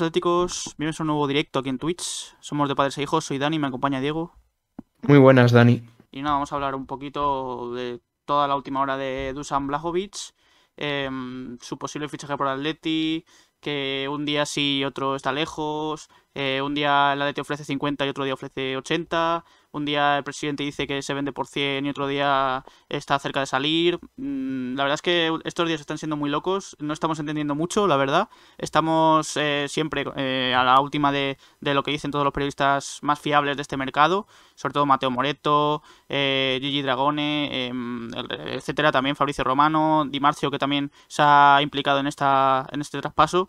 Hola atléticos, bienvenidos a un nuevo directo aquí en Twitch. Somos de Padres e Hijos, soy Dani, me acompaña Diego. Muy buenas, Dani. Y nada, vamos a hablar un poquito de toda la última hora de Dusan Blajovic, em, su posible fichaje por Atleti, que un día sí y otro está lejos, eh, un día el Atleti ofrece 50 y otro día ofrece 80, un día el presidente dice que se vende por 100 y otro día está cerca de salir. Mm, la verdad es que estos días están siendo muy locos, no estamos entendiendo mucho, la verdad. Estamos eh, siempre eh, a la última de, de, lo que dicen todos los periodistas más fiables de este mercado, sobre todo Mateo Moreto, eh, Gigi Dragone, em, etcétera, también Fabricio Romano, Di Marcio, que también se ha implicado en, esta, en este traspaso.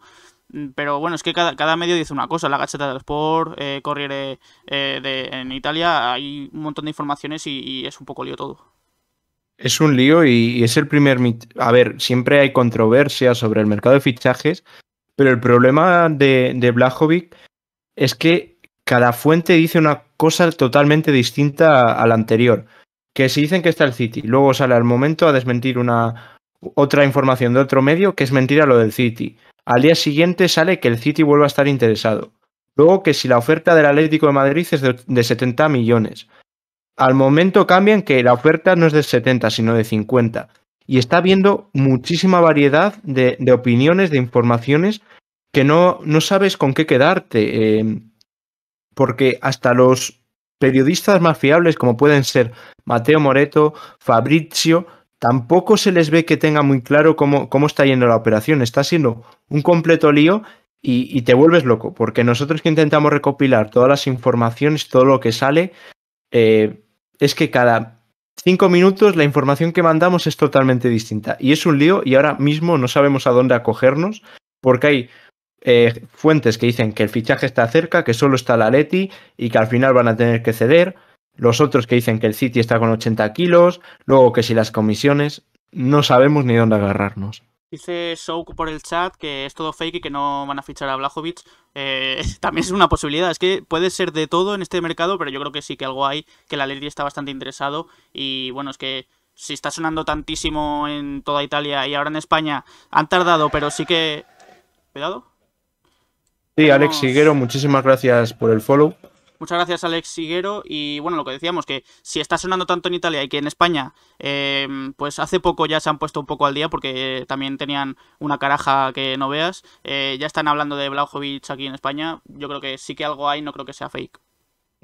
Mm, pero bueno, es que cada, medio dice una cosa. La Gacheta eh, eh, de Sport, Corriere en Italia, hay un montón de informaciones y, es un poco lío todo. Es un lío y, es el primer... A ver, siempre hay controversia sobre el mercado de fichajes, pero el problema de, de Blajovic es que cada fuente dice una cosa totalmente distinta a la anterior. Que si dicen que está el City, luego sale al momento a desmentir una, otra información de otro medio que es mentira lo del City. Al día siguiente sale que el City vuelva a estar interesado. Luego que si la oferta del Atlético de Madrid es de, 70 millones. Al momento cambian que la oferta no es de 70, sino de 50. Y está habiendo muchísima variedad de, opiniones, de informaciones, que no, no sabes con qué quedarte. Eh, porque hasta los periodistas más fiables, como pueden ser Mateo Moreto, Fabrizio, tampoco se les ve que tenga muy claro cómo, está yendo la operación. Está siendo un completo lío y, te vuelves loco, porque nosotros que intentamos recopilar todas las informaciones, todo lo que sale, eh, es que cada cinco minutos la información que mandamos es totalmente distinta. Y es un lío y ahora mismo no sabemos a dónde acogernos, porque hay eh, fuentes que dicen que el fichaje está cerca, que solo está la Leti y que al final van a tener que ceder los otros que dicen que el City está con 80 kilos, luego que si las comisiones, no sabemos ni dónde agarrarnos. Dice Souk por el chat que es todo fake y que no van a fichar a Blajovic. Eh, también es una posibilidad. Es que puede ser de todo en este mercado, pero yo creo que sí que algo hay, que la Lady está bastante interesado. Y bueno, es que si está sonando tantísimo en toda Italia y ahora en España, han tardado, pero sí que... Cuidado. Sí, Alex Siguero, muchísimas gracias por el follow. Muchas gracias, Alex Siguero. Y bueno, lo que decíamos, que si está sonando tanto en Italia y que en España, em, pues hace poco ya se han puesto un poco al día porque también tenían una caraja que no veas. Eh, ya están hablando de Blaujovic aquí en España. Yo creo que sí que algo hay, no creo que sea fake.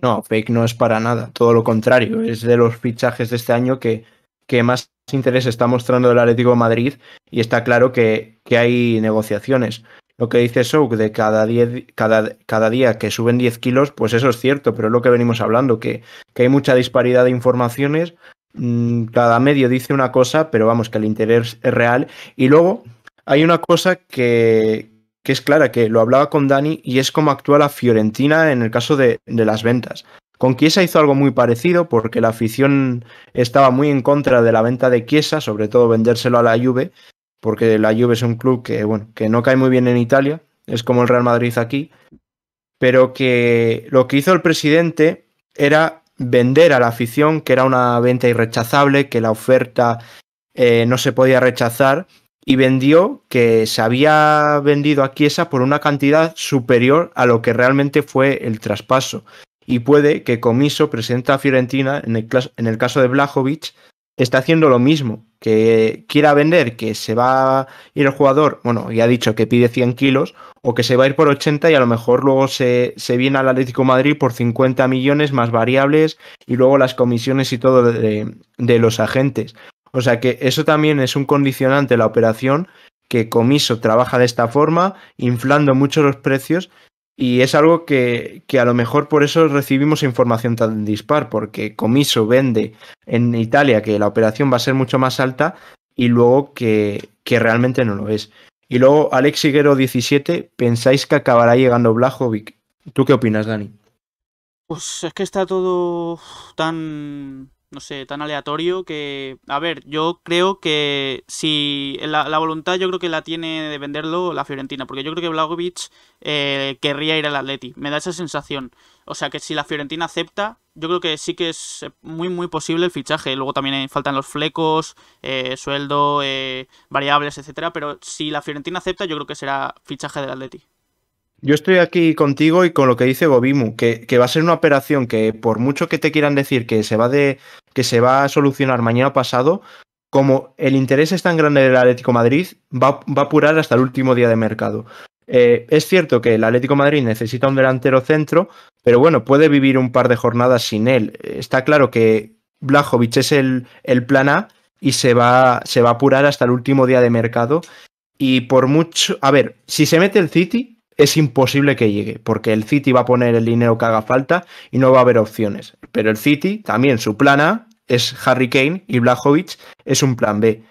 No, fake no es para nada, todo lo contrario. Es de los fichajes de este año que, que más interés está mostrando el Atlético Madrid y está claro que, que hay negociaciones lo que dice Souk de cada, cada, día que suben 10 kilos, pues eso es cierto, pero es lo que venimos hablando, que, hay mucha disparidad de informaciones, mm, cada medio dice una cosa, pero vamos, que el interés es real. Y luego hay una cosa que, es clara, que lo hablaba con Dani, y es como actúa la Fiorentina en el caso de, de las ventas. Con Chiesa hizo algo muy parecido porque la afición estaba muy en contra de la venta de Chiesa, sobre todo vendérselo a la Juve, porque la Juve es un club que, bueno, que no cae muy bien en Italia, es como el Real Madrid aquí, pero que lo que hizo el presidente era vender a la afición, que era una venta irrechazable, que la oferta eh, no se podía rechazar, y vendió que se había vendido a Chiesa por una cantidad superior a lo que realmente fue el traspaso. Y puede que Comiso, presidenta Fiorentina, en el, en el caso de Blajovic, está haciendo lo mismo, que quiera vender, que se va a ir el jugador, bueno, ya ha dicho que pide 100 kilos, o que se va a ir por 80 y a lo mejor luego se, viene al Atlético Madrid por 50 millones más variables y luego las comisiones y todo de, de los agentes. O sea que eso también es un condicionante la operación que Comiso trabaja de esta forma, inflando mucho los precios y es algo que, que, a lo mejor por eso recibimos información tan dispar, porque Comiso vende en Italia que la operación va a ser mucho más alta y luego que, que realmente no lo es. Y luego Alex Higuero 17, ¿pensáis que acabará llegando Blajovic? ¿Tú qué opinas, Dani? Pues es que está todo tan no sé, tan aleatorio que... A ver, yo creo que si la, la, voluntad yo creo que la tiene de venderlo la Fiorentina, porque yo creo que Vlagovic eh, querría ir al Atleti, me da esa sensación. O sea que si la Fiorentina acepta, yo creo que sí que es muy muy posible el fichaje. Luego también faltan los flecos, eh, sueldo, eh, variables, etcétera. Pero si la Fiorentina acepta, yo creo que será fichaje del Atleti. Yo estoy aquí contigo y con lo que dice Gobimu, que, va a ser una operación que, por mucho que te quieran decir que se va de. que se va a solucionar mañana o pasado, como el interés es tan grande del Atlético Madrid, va, a apurar hasta el último día de mercado. Eh, es cierto que el Atlético Madrid necesita un delantero centro, pero bueno, puede vivir un par de jornadas sin él. Está claro que Blajovic es el, el plan A y se va, se va a apurar hasta el último día de mercado. Y por mucho. A ver, si se mete el City, es imposible que llegue, porque el City va a poner el dinero que haga falta y no va a haber opciones. Pero el City también, su plan A es Harry Kane y Blajovic es un plan B.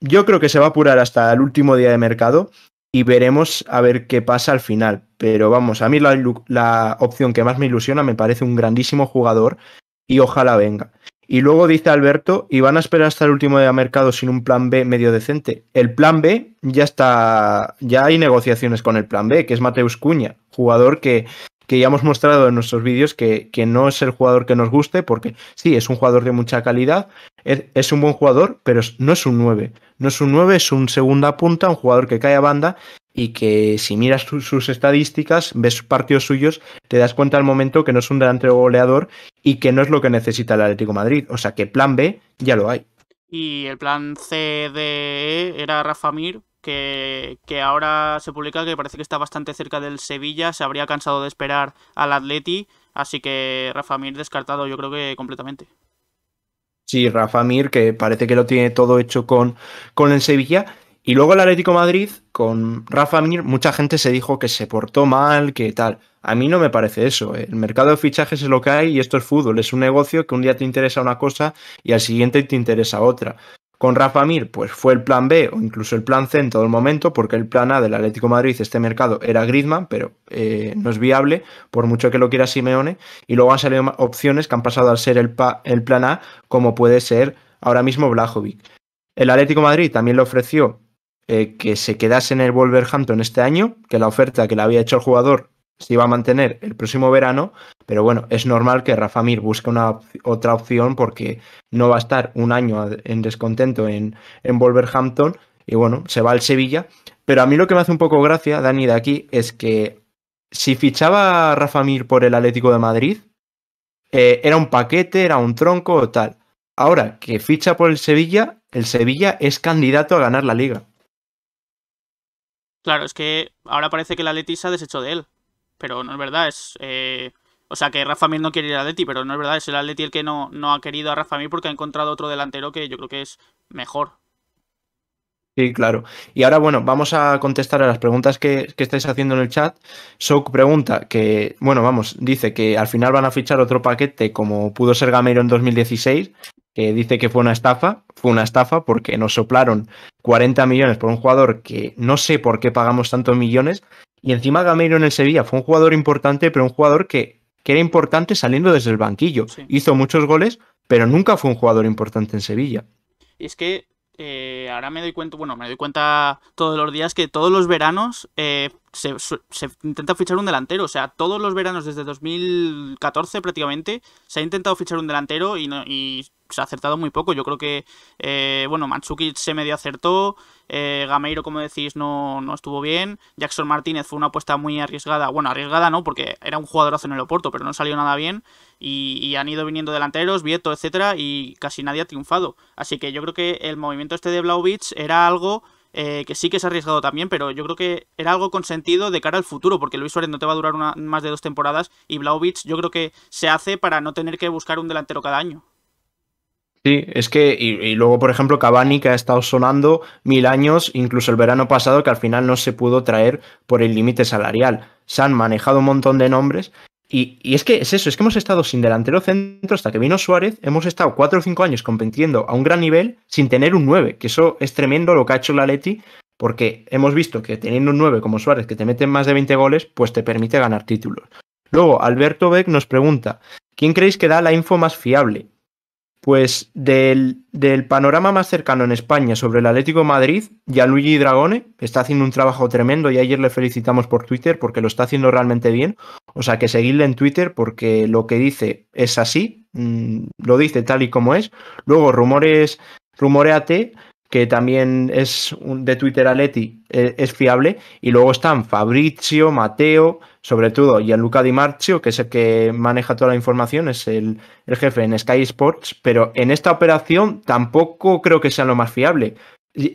Yo creo que se va a apurar hasta el último día de mercado y veremos a ver qué pasa al final. Pero vamos, a mí la, la opción que más me ilusiona me parece un grandísimo jugador y ojalá venga. Y luego dice Alberto, y van a esperar hasta el último día de mercado sin un plan B medio decente. El plan B ya está, ya hay negociaciones con el plan B, que es Mateus Cuña, jugador que, que ya hemos mostrado en nuestros vídeos que, no es el jugador que nos guste, porque sí, es un jugador de mucha calidad, es, es un buen jugador, pero no es un 9. No es un 9, es un segunda punta, un jugador que cae a banda y que si miras sus estadísticas, ves partidos suyos, te das cuenta al momento que no es un delantero goleador y que no es lo que necesita el Atlético Madrid. O sea que plan B ya lo hay. Y el plan C de E era Rafa Mir, que, que, ahora se publica que parece que está bastante cerca del Sevilla, se habría cansado de esperar al Atleti, así que Rafa Mir descartado yo creo que completamente. Sí, Rafa Mir, que parece que lo tiene todo hecho con, con el Sevilla, y luego el Atlético Madrid, con Rafa Mir, mucha gente se dijo que se portó mal, que tal. A mí no me parece eso. ¿eh? El mercado de fichajes es lo que hay y esto es fútbol. Es un negocio que un día te interesa una cosa y al siguiente te interesa otra. Con Rafa Mir, pues fue el plan B o incluso el plan C en todo el momento, porque el plan A del Atlético Madrid, este mercado, era Griezmann, pero eh, no es viable, por mucho que lo quiera Simeone. Y luego han salido opciones que han pasado a ser el, el plan A, como puede ser ahora mismo Blajovic. El Atlético Madrid también le ofreció eh, que se quedase en el Wolverhampton este año, que la oferta que le había hecho el jugador se iba a mantener el próximo verano, pero bueno, es normal que Rafa Mir busque una otra opción porque no va a estar un año en descontento en, en Wolverhampton y bueno, se va al Sevilla. Pero a mí lo que me hace un poco gracia, Dani, de aquí es que si fichaba a Rafa Mir por el Atlético de Madrid, eh, era un paquete, era un tronco o tal. Ahora que ficha por el Sevilla, el Sevilla es candidato a ganar la liga. Claro, es que ahora parece que la Leti se ha deshecho de él. Pero no es verdad, es... Eh, o sea, que Rafa Mir no quiere ir a Leti, pero no es verdad, es el Atleti el que no, no ha querido a Rafa Mir porque ha encontrado otro delantero que yo creo que es mejor. Sí, claro. Y ahora, bueno, vamos a contestar a las preguntas que, estáis haciendo en el chat. Sok pregunta que, bueno, vamos, dice que al final van a fichar otro paquete como pudo ser Gamero en 2016, que dice que fue una estafa, fue una estafa porque nos soplaron 40 millones por un jugador que no sé por qué pagamos tantos millones. Y encima Gameiro en el Sevilla fue un jugador importante, pero un jugador que, que era importante saliendo desde el banquillo. Hizo muchos goles, pero nunca fue un jugador importante en Sevilla. Y es que eh, ahora me doy cuenta, bueno, me doy cuenta todos los días que todos los veranos eh, se, intenta fichar un delantero. O sea, todos los veranos desde 2014 prácticamente se ha intentado fichar un delantero y, no, se ha acertado muy poco. Yo creo que, eh, bueno, Matsuki se medio acertó, eh, Gameiro, como decís, no, no estuvo bien, Jackson Martínez fue una apuesta muy arriesgada, bueno, arriesgada no, porque era un jugadorazo en el Oporto, pero no salió nada bien, y, han ido viniendo delanteros, Vieto, etcétera, y casi nadie ha triunfado. Así que yo creo que el movimiento este de Blaubits era algo eh, que sí que ha arriesgado también, pero yo creo que era algo consentido de cara al futuro, porque Luis Suárez no te va a durar más de dos temporadas y Blaovic yo creo que se hace para no tener que buscar un delantero cada año. Sí, es que, y, y, luego, por ejemplo, Cavani, que ha estado sonando mil años, incluso el verano pasado, que al final no se pudo traer por el límite salarial. Se han manejado un montón de nombres y, es que es eso, es que hemos estado sin delantero centro hasta que vino Suárez, hemos estado cuatro o cinco años compitiendo a un gran nivel sin tener un 9, que eso es tremendo lo que ha hecho la Leti, porque hemos visto que teniendo un 9 como Suárez que te mete más de 20 goles, pues te permite ganar títulos. Luego, Alberto Beck nos pregunta, ¿quién creéis que da la info más fiable? Pues del, del, panorama más cercano en España sobre el Atlético de Madrid, Luigi Dragone está haciendo un trabajo tremendo y ayer le felicitamos por Twitter porque lo está haciendo realmente bien. O sea que seguidle en Twitter porque lo que dice es así, mm, lo dice tal y como es. Luego, rumores, rumoreate que también es un, de Twitter Aleti, e, es fiable. Y luego están Fabrizio, Mateo, sobre todo Gianluca Di Marcio, que es el que maneja toda la información, es el, el jefe en Sky Sports. Pero en esta operación tampoco creo que sea lo más fiable,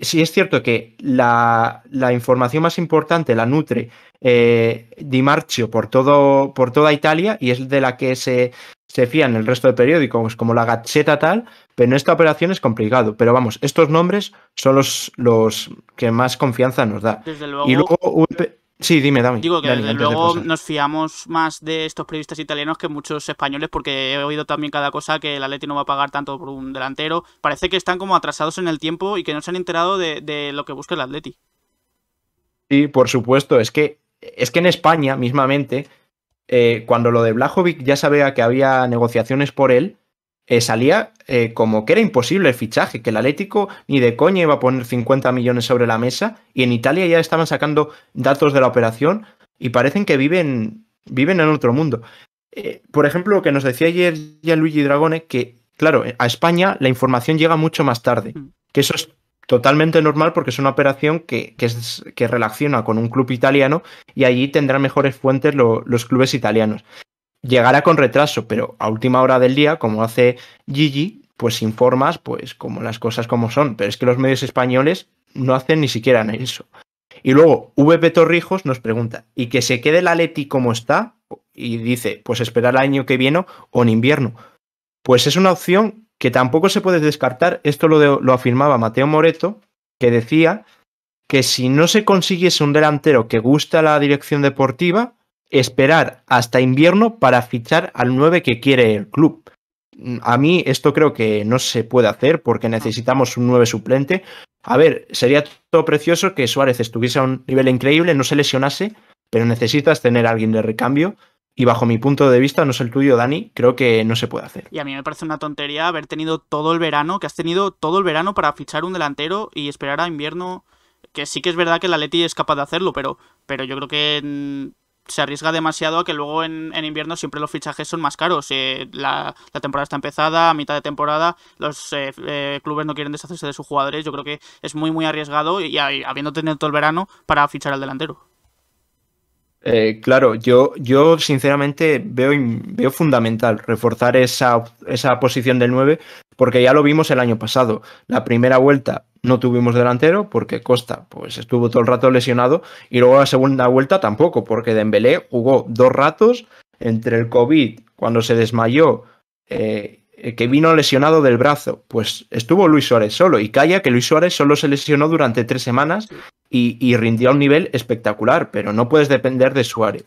si es cierto que la, la, información más importante la nutre eh, Di Marcio por, todo, por toda Italia y es de la que se, se fían el resto de periódicos, pues, como la gacheta tal, pero en esta operación es complicado. Pero vamos, estos nombres son los, los que más confianza nos da. Desde luego, y Sí, dime, dame. Digo que luego nos fiamos más de estos periodistas italianos que muchos españoles, porque he oído también cada cosa que el Atleti no va a pagar tanto por un delantero. Parece que están como atrasados en el tiempo y que no se han enterado de, lo que busca el Atleti. Sí, por supuesto. Es que, es que en España, mismamente, eh, cuando lo de Blajovic ya sabía que había negociaciones por él, eh, salía eh, como que era imposible el fichaje, que el Atlético ni de coña iba a poner 50 millones sobre la mesa y en Italia ya estaban sacando datos de la operación y parecen que viven, viven en otro mundo. Eh, por ejemplo, lo que nos decía ayer ya Luigi Dragone que, claro, a España la información llega mucho más tarde, mm. que eso es totalmente normal porque es una operación que, relaciona con un club italiano y allí tendrán mejores fuentes los clubes italianos llegará con retraso, pero a última hora del día, como hace Gigi, pues informas, pues como las cosas como son. Pero es que los medios españoles no hacen ni siquiera eso. Y luego VP Torrijos nos pregunta, ¿y que se quede la Leti como está? Y dice, pues esperar el año que viene o en invierno. Pues es una opción que tampoco se puede descartar. Esto lo, lo afirmaba Mateo Moreto, que decía que si no se consiguiese un delantero que gusta la dirección deportiva, esperar hasta invierno para fichar al 9 que quiere el club. Mm, a mí esto creo que no se puede hacer porque necesitamos un 9 suplente. A ver, sería todo precioso que Suárez estuviese a un nivel increíble, no se lesionase, pero necesitas tener alguien de recambio. Y bajo mi punto de vista, no es el tuyo, Dani, creo que no se puede hacer. Y a mí me parece una tontería haber tenido todo el verano, que has tenido todo el verano para fichar un delantero y esperar a invierno, que sí que es verdad que la Atleti es capaz de hacerlo, pero, pero yo creo que mm, se arriesga demasiado a que luego en, invierno siempre los fichajes son más caros. Eh, la, temporada está empezada, a mitad de temporada, los eh, eh, clubes no quieren deshacerse de sus jugadores. Yo creo que es muy, muy arriesgado y, habiendo tenido todo el verano para fichar al delantero. claro, yo, yo sinceramente veo, veo fundamental reforzar esa, esa posición del 9 porque ya lo vimos el año pasado. La primera vuelta no tuvimos delantero porque Costa pues estuvo todo el rato lesionado y luego la segunda vuelta tampoco, porque Dembélé jugó dos ratos entre el COVID, cuando se desmayó, eh, eh, que vino lesionado del brazo, pues estuvo Luis Suárez solo y calla que Luis Suárez solo se lesionó durante tres semanas y, y rindió a un nivel espectacular, pero no puedes depender de Suárez.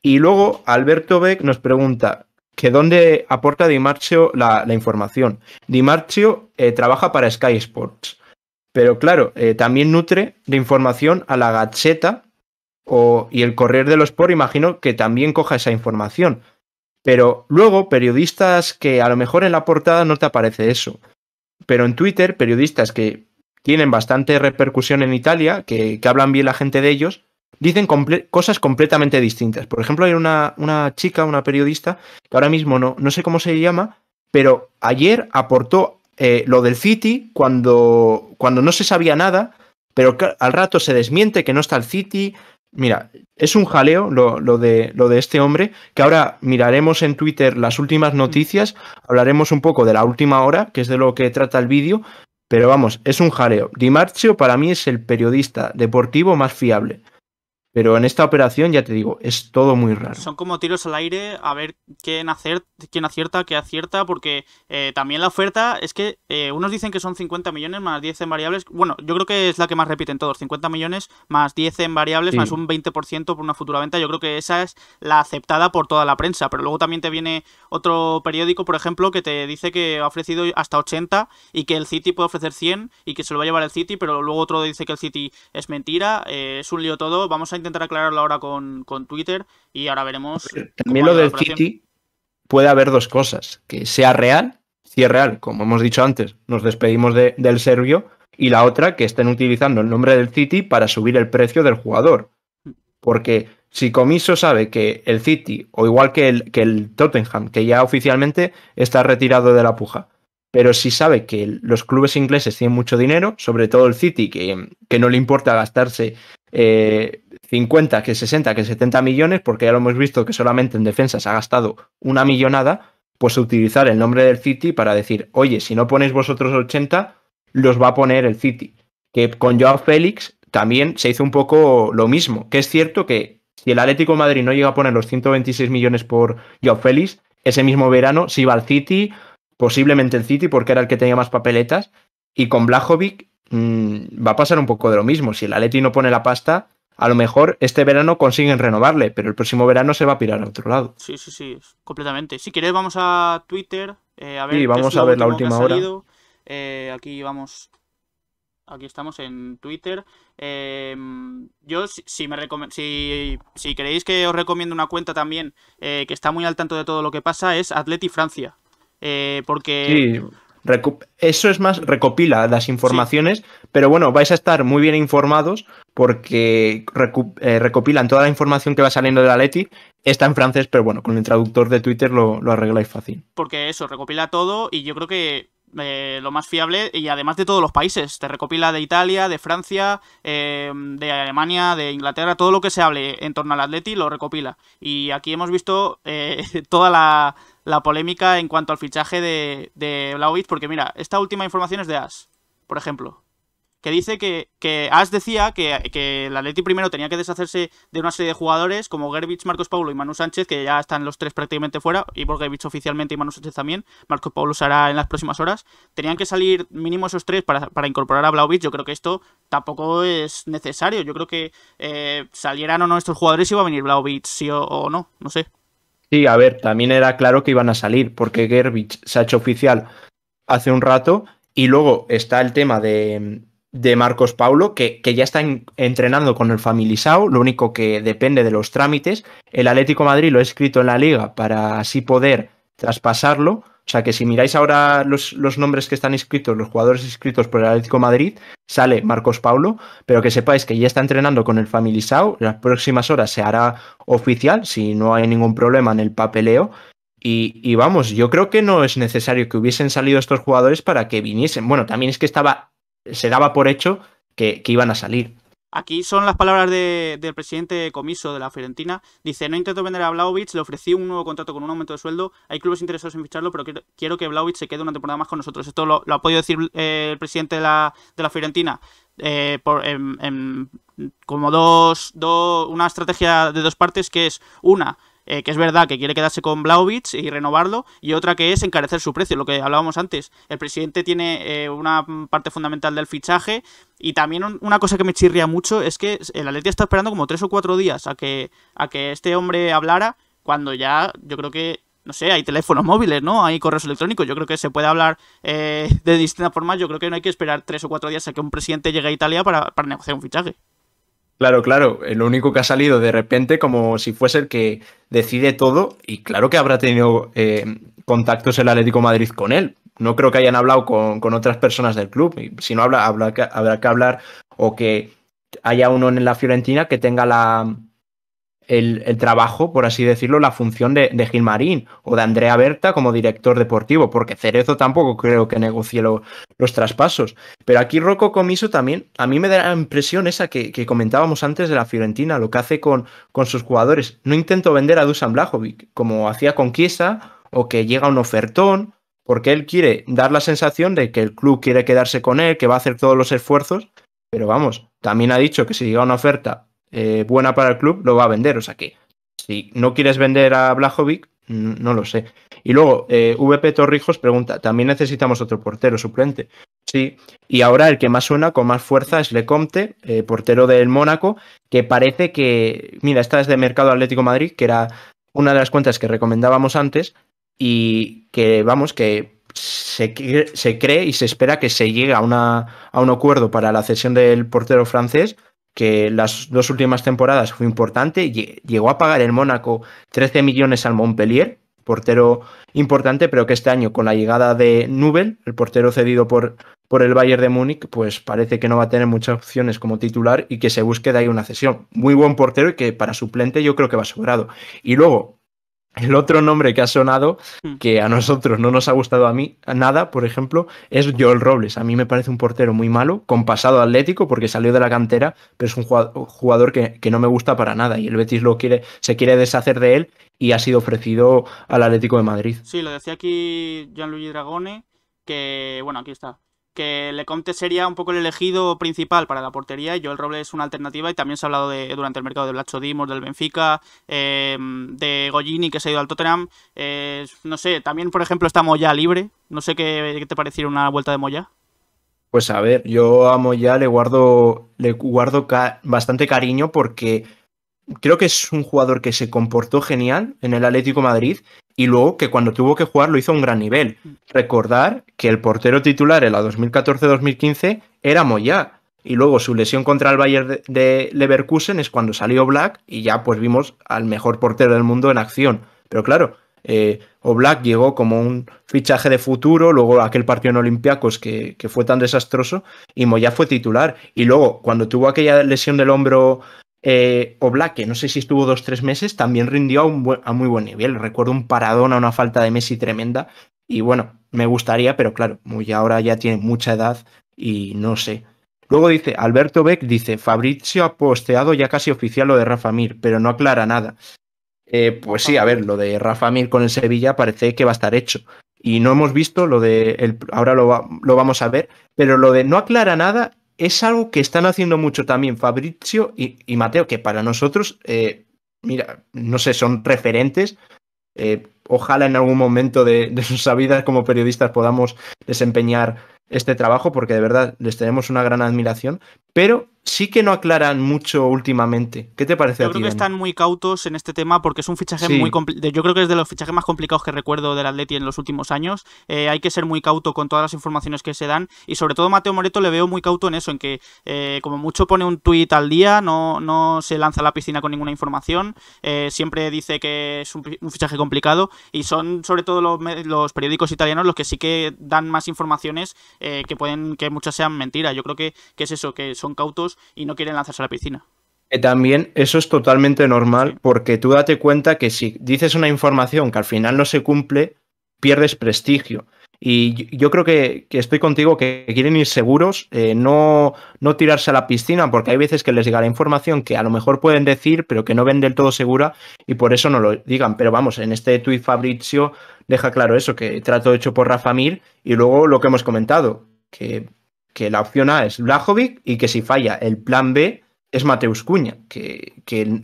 Y luego Alberto Beck nos pregunta, que dónde aporta Di Marcio la, información. Di Marcio eh, trabaja para Sky Sports, pero claro, eh, también nutre de información a la Gacheta y el Correr de los por, imagino que también coja esa información. Pero luego, periodistas que a lo mejor en la portada no te aparece eso. Pero en Twitter, periodistas que tienen bastante repercusión en Italia, que, que hablan bien la gente de ellos, dicen cosas completamente distintas. Por ejemplo, hay una, chica, una periodista, que ahora mismo no, no sé cómo se llama, pero ayer aportó eh, lo del City cuando, cuando no se sabía nada, pero al rato se desmiente que no está el City. Mira, es un jaleo lo, de, lo de este hombre, que ahora miraremos en Twitter las últimas noticias, hablaremos un poco de la última hora, que es de lo que trata el vídeo, pero vamos, es un jaleo. Di Marzio para mí es el periodista deportivo más fiable. Pero en esta operación, ya te digo, es todo muy raro. Son como tiros al aire, a ver quién, hacer, quién acierta, qué acierta, porque eh, también la oferta es que eh, unos dicen que son 50 millones más 10 en variables. Bueno, yo creo que es la que más repiten todos, 50 millones más 10 en variables, más un 20% por una futura venta. Yo creo que esa es la aceptada por toda la prensa, pero luego también te viene otro periódico, por ejemplo, que te dice que ha ofrecido hasta 80 y que el City puede ofrecer 100 y que se lo va a llevar el City, pero luego otro dice que el City es mentira, eh, es un lío todo, vamos a intentar aclararlo ahora con, Twitter y ahora veremos. También lo del City puede haber dos cosas: que sea real, si es real, como hemos dicho antes, nos despedimos del serbio, y la otra, que estén utilizando el nombre del City para subir el precio del jugador. Porque si Comiso sabe que el City, o igual que el, que el Tottenham, que ya oficialmente está retirado de la puja, pero si sabe que los clubes ingleses tienen mucho dinero, sobre todo el City, que, que no le importa gastarse eh, 50, que 60, que 70 millones, porque ya lo hemos visto que solamente en defensa se ha gastado una millonada, pues utilizar el nombre del City para decir, oye, si no ponéis vosotros 80, los va a poner el City. Que con Joao Félix también se hizo un poco lo mismo, que es cierto que si el Atlético de Madrid no llega a poner los 126 millones por Joao Félix, ese mismo verano se iba al City, posiblemente el City, porque era el que tenía más papeletas, y con Blajovic mm, va a pasar un poco de lo mismo. Si el Atlético no pone la pasta, a lo mejor este verano consiguen renovarle, pero el próximo verano se va a pirar a otro lado. Sí, sí, sí, completamente. Si queréis vamos a Twitter, eh, a ver. Sí, vamos a ver la última hora. Eh, aquí vamos. Aquí estamos en Twitter. Em, yo, si, me si, si, queréis que os recomiendo una cuenta también eh, que está muy al tanto de todo lo que pasa, es Atleti Francia. porque sí. Eso es más, recopila las informaciones, pero bueno, vais a estar muy bien informados porque eh, recopilan toda la información que va saliendo de la Leti. Está en francés, pero bueno, con el traductor de Twitter lo, lo arregláis fácil. Porque eso, recopila todo y yo creo que eh, lo más fiable y además de todos los países. Te recopila de Italia, de Francia, eh, de Alemania, de Inglaterra, todo lo que se hable en torno al Atleti lo recopila. Y aquí hemos visto eh, toda la, polémica en cuanto al fichaje de, de Blaovic, porque mira, esta última información es de As, por ejemplo que dice que, que As decía que, que el primero tenía que deshacerse de una serie de jugadores como Gerbich, Marcos Paulo y Manu Sánchez, que ya están los tres prácticamente fuera, y Gerbic oficialmente y Manu Sánchez también, Marcos Paulo hará en las próximas horas. Tenían que salir mínimo esos tres para, incorporar a Blaovic, yo creo que esto tampoco es necesario, yo creo que eh, salieran o no estos jugadores iba a venir Blaovic sí o, no, no sé. Sí, a ver, también era claro que iban a salir, porque Gerbich se ha hecho oficial hace un rato, y luego está el tema de, de Marcos Paulo, que, ya está entrenando con el Familisao, lo único que depende de los trámites. El Atlético Madrid lo ha escrito en la liga para así poder traspasarlo. O sea que si miráis ahora los, nombres que están inscritos, los jugadores inscritos por el Atlético Madrid, sale Marcos Paulo, pero que sepáis que ya está entrenando con el Familisao, las próximas horas se hará oficial, si no hay ningún problema en el papeleo, y, y, vamos, yo creo que no es necesario que hubiesen salido estos jugadores para que viniesen. Bueno, también es que estaba se daba por hecho que, iban a salir. Aquí son las palabras del presidente Comiso de la Fiorentina. Dice, no intento vender a Vlaovic, le ofrecí un nuevo contrato con un aumento de sueldo. Hay clubes interesados en ficharlo, pero quiero, que Vlaovic se quede una temporada más con nosotros. Esto lo, ha podido decir eh, el presidente de la, Fiorentina eh, por, como dos, una estrategia de dos partes, que es una, eh, que es verdad que quiere quedarse con Blaovic y renovarlo, y otra que es encarecer su precio, lo que hablábamos antes. El presidente tiene eh, una parte fundamental del fichaje, y también una cosa que me chirría mucho es que el Atleti está esperando como tres o cuatro días a que, a que este hombre hablara, cuando ya yo creo que no sé, hay teléfonos móviles, ¿no? Hay correos electrónicos. Yo creo que se puede hablar eh, de distintas formas. Yo creo que no hay que esperar tres o cuatro días a que un presidente llegue a Italia para, para negociar un fichaje. Claro, claro, el eh, único que ha salido de repente como si fuese el que decide todo y claro que habrá tenido eh, contactos el Atlético Madrid con él. No creo que hayan hablado con, otras personas del club. si no habla, habrá que hablar o que haya uno en la Fiorentina que tenga la, el, trabajo, por así decirlo, la función de, Gilmarín o de Andrea Berta como director deportivo, porque Cerezo tampoco creo que negocie los traspasos. Pero aquí Rocco Comiso también, a mí me da la impresión esa que, comentábamos antes de la Fiorentina, lo que hace con, con sus jugadores. No intento vender a Dusan Blajovic, como hacía con Kiesa, o que llega un ofertón, porque él quiere dar la sensación de que el club quiere quedarse con él, que va a hacer todos los esfuerzos, pero vamos, también ha dicho que si llega una oferta eh, buena para el club, lo va a vender. O sea que si no quieres vender a Blajovic, no lo sé. Y luego, eh, VP Torrijos pregunta, también necesitamos otro portero suplente. Sí, y ahora el que más suena con más fuerza es Lecomte, eh, portero del Mónaco, que parece que, mira, está desde Mercado Atlético Madrid, que era una de las cuentas que recomendábamos antes, y que, vamos, que se, cree y se espera que se llegue a, a un acuerdo para la cesión del portero francés, que las dos últimas temporadas fue importante, llegó a pagar el Mónaco 13 millones al Montpellier, portero importante, pero que este año con la llegada de Nubel, el portero cedido por, por el Bayern de Múnich, pues parece que no va a tener muchas opciones como titular y que se busque de ahí una cesión. Muy buen portero y que para suplente yo creo que va sobrado. Y luego, el otro nombre que ha sonado, hmm. que a nosotros no nos ha gustado a mí nada, por ejemplo, es Joel Robles. A mí me parece un portero muy malo, con pasado atlético, porque salió de la cantera, pero es un jugador que, no me gusta para nada. Y el Betis lo quiere, se quiere deshacer de él y ha sido ofrecido al Atlético de Madrid. Sí, lo decía aquí Gianluigi Dragone, que bueno, aquí está que Lecomte sería un poco el elegido principal para la portería y el Robles es una alternativa y también se ha hablado de, durante el mercado de Blacho Dimos, del Benfica, em, de Gollini que se ha ido al Tottenham, eh, no sé, también por ejemplo está Moya libre, no sé qué, te pareciera una vuelta de Moya. Pues a ver, yo a Moya le guardo, le guardo bastante cariño porque creo que es un jugador que se comportó genial en el Atlético Madrid y luego que cuando tuvo que jugar lo hizo a un gran nivel. Recordar que el portero titular en la 2014-2015 era Moyá. Y luego su lesión contra el Bayern de Leverkusen es cuando salió Black y ya pues vimos al mejor portero del mundo en acción. Pero claro, eh, o Oblak llegó como un fichaje de futuro, luego aquel partido en Olympiacos que, que, fue tan desastroso, y Moyá fue titular. Y luego, cuando tuvo aquella lesión del hombro eh, que no sé si estuvo dos o tres meses, también rindió a, un muy buen nivel. Recuerdo un paradón a una falta de Messi tremenda. Y bueno, me gustaría, pero claro, muy ahora ya tiene mucha edad y no sé. Luego dice, Alberto Beck dice, Fabrizio ha posteado ya casi oficial lo de Rafa Mir, pero no aclara nada. Eh, pues sí, a ver, lo de Rafa Mir con el Sevilla parece que va a estar hecho. Y no hemos visto lo de, ahora lo, lo vamos a ver, pero lo de no aclara nada es algo que están haciendo mucho también Fabrizio y, Mateo, que para nosotros, eh, mira, no sé, son referentes. Eh, ojalá en algún momento de, sus vidas como periodistas podamos desempeñar este trabajo, porque de verdad les tenemos una gran admiración, pero sí que no aclaran mucho últimamente. ¿Qué te parece? Yo creo que están muy cautos en este tema porque es un fichaje muy complicado yo creo que es de los fichajes más complicados que recuerdo del Atleti en los últimos años. Eh, hay que ser muy cauto con todas las informaciones que se dan y sobre todo Mateo Moreto le veo muy cauto en eso, en que eh, como mucho pone un tuit al día, no, no se lanza a la piscina con ninguna información, eh, siempre dice que es un, fichaje complicado y son sobre todo los, periódicos italianos los que sí que dan más informaciones que pueden que muchas sean mentiras. Yo creo que es eso, que son cautos y no quieren lanzarse a la piscina. Eh, también eso es totalmente normal porque tú date cuenta que si dices una información que al final no se cumple, pierdes prestigio. Y yo creo que, estoy contigo, que quieren ir seguros, eh, no, no tirarse a la piscina, porque hay veces que les la información que a lo mejor pueden decir, pero que no ven del todo segura y por eso no lo digan. Pero vamos, en este tuit Fabrizio deja claro eso, que trato hecho por Rafa Mir y luego lo que hemos comentado, que que la opción A es Blajovic y que si falla el plan B es Mateus Cuña, que,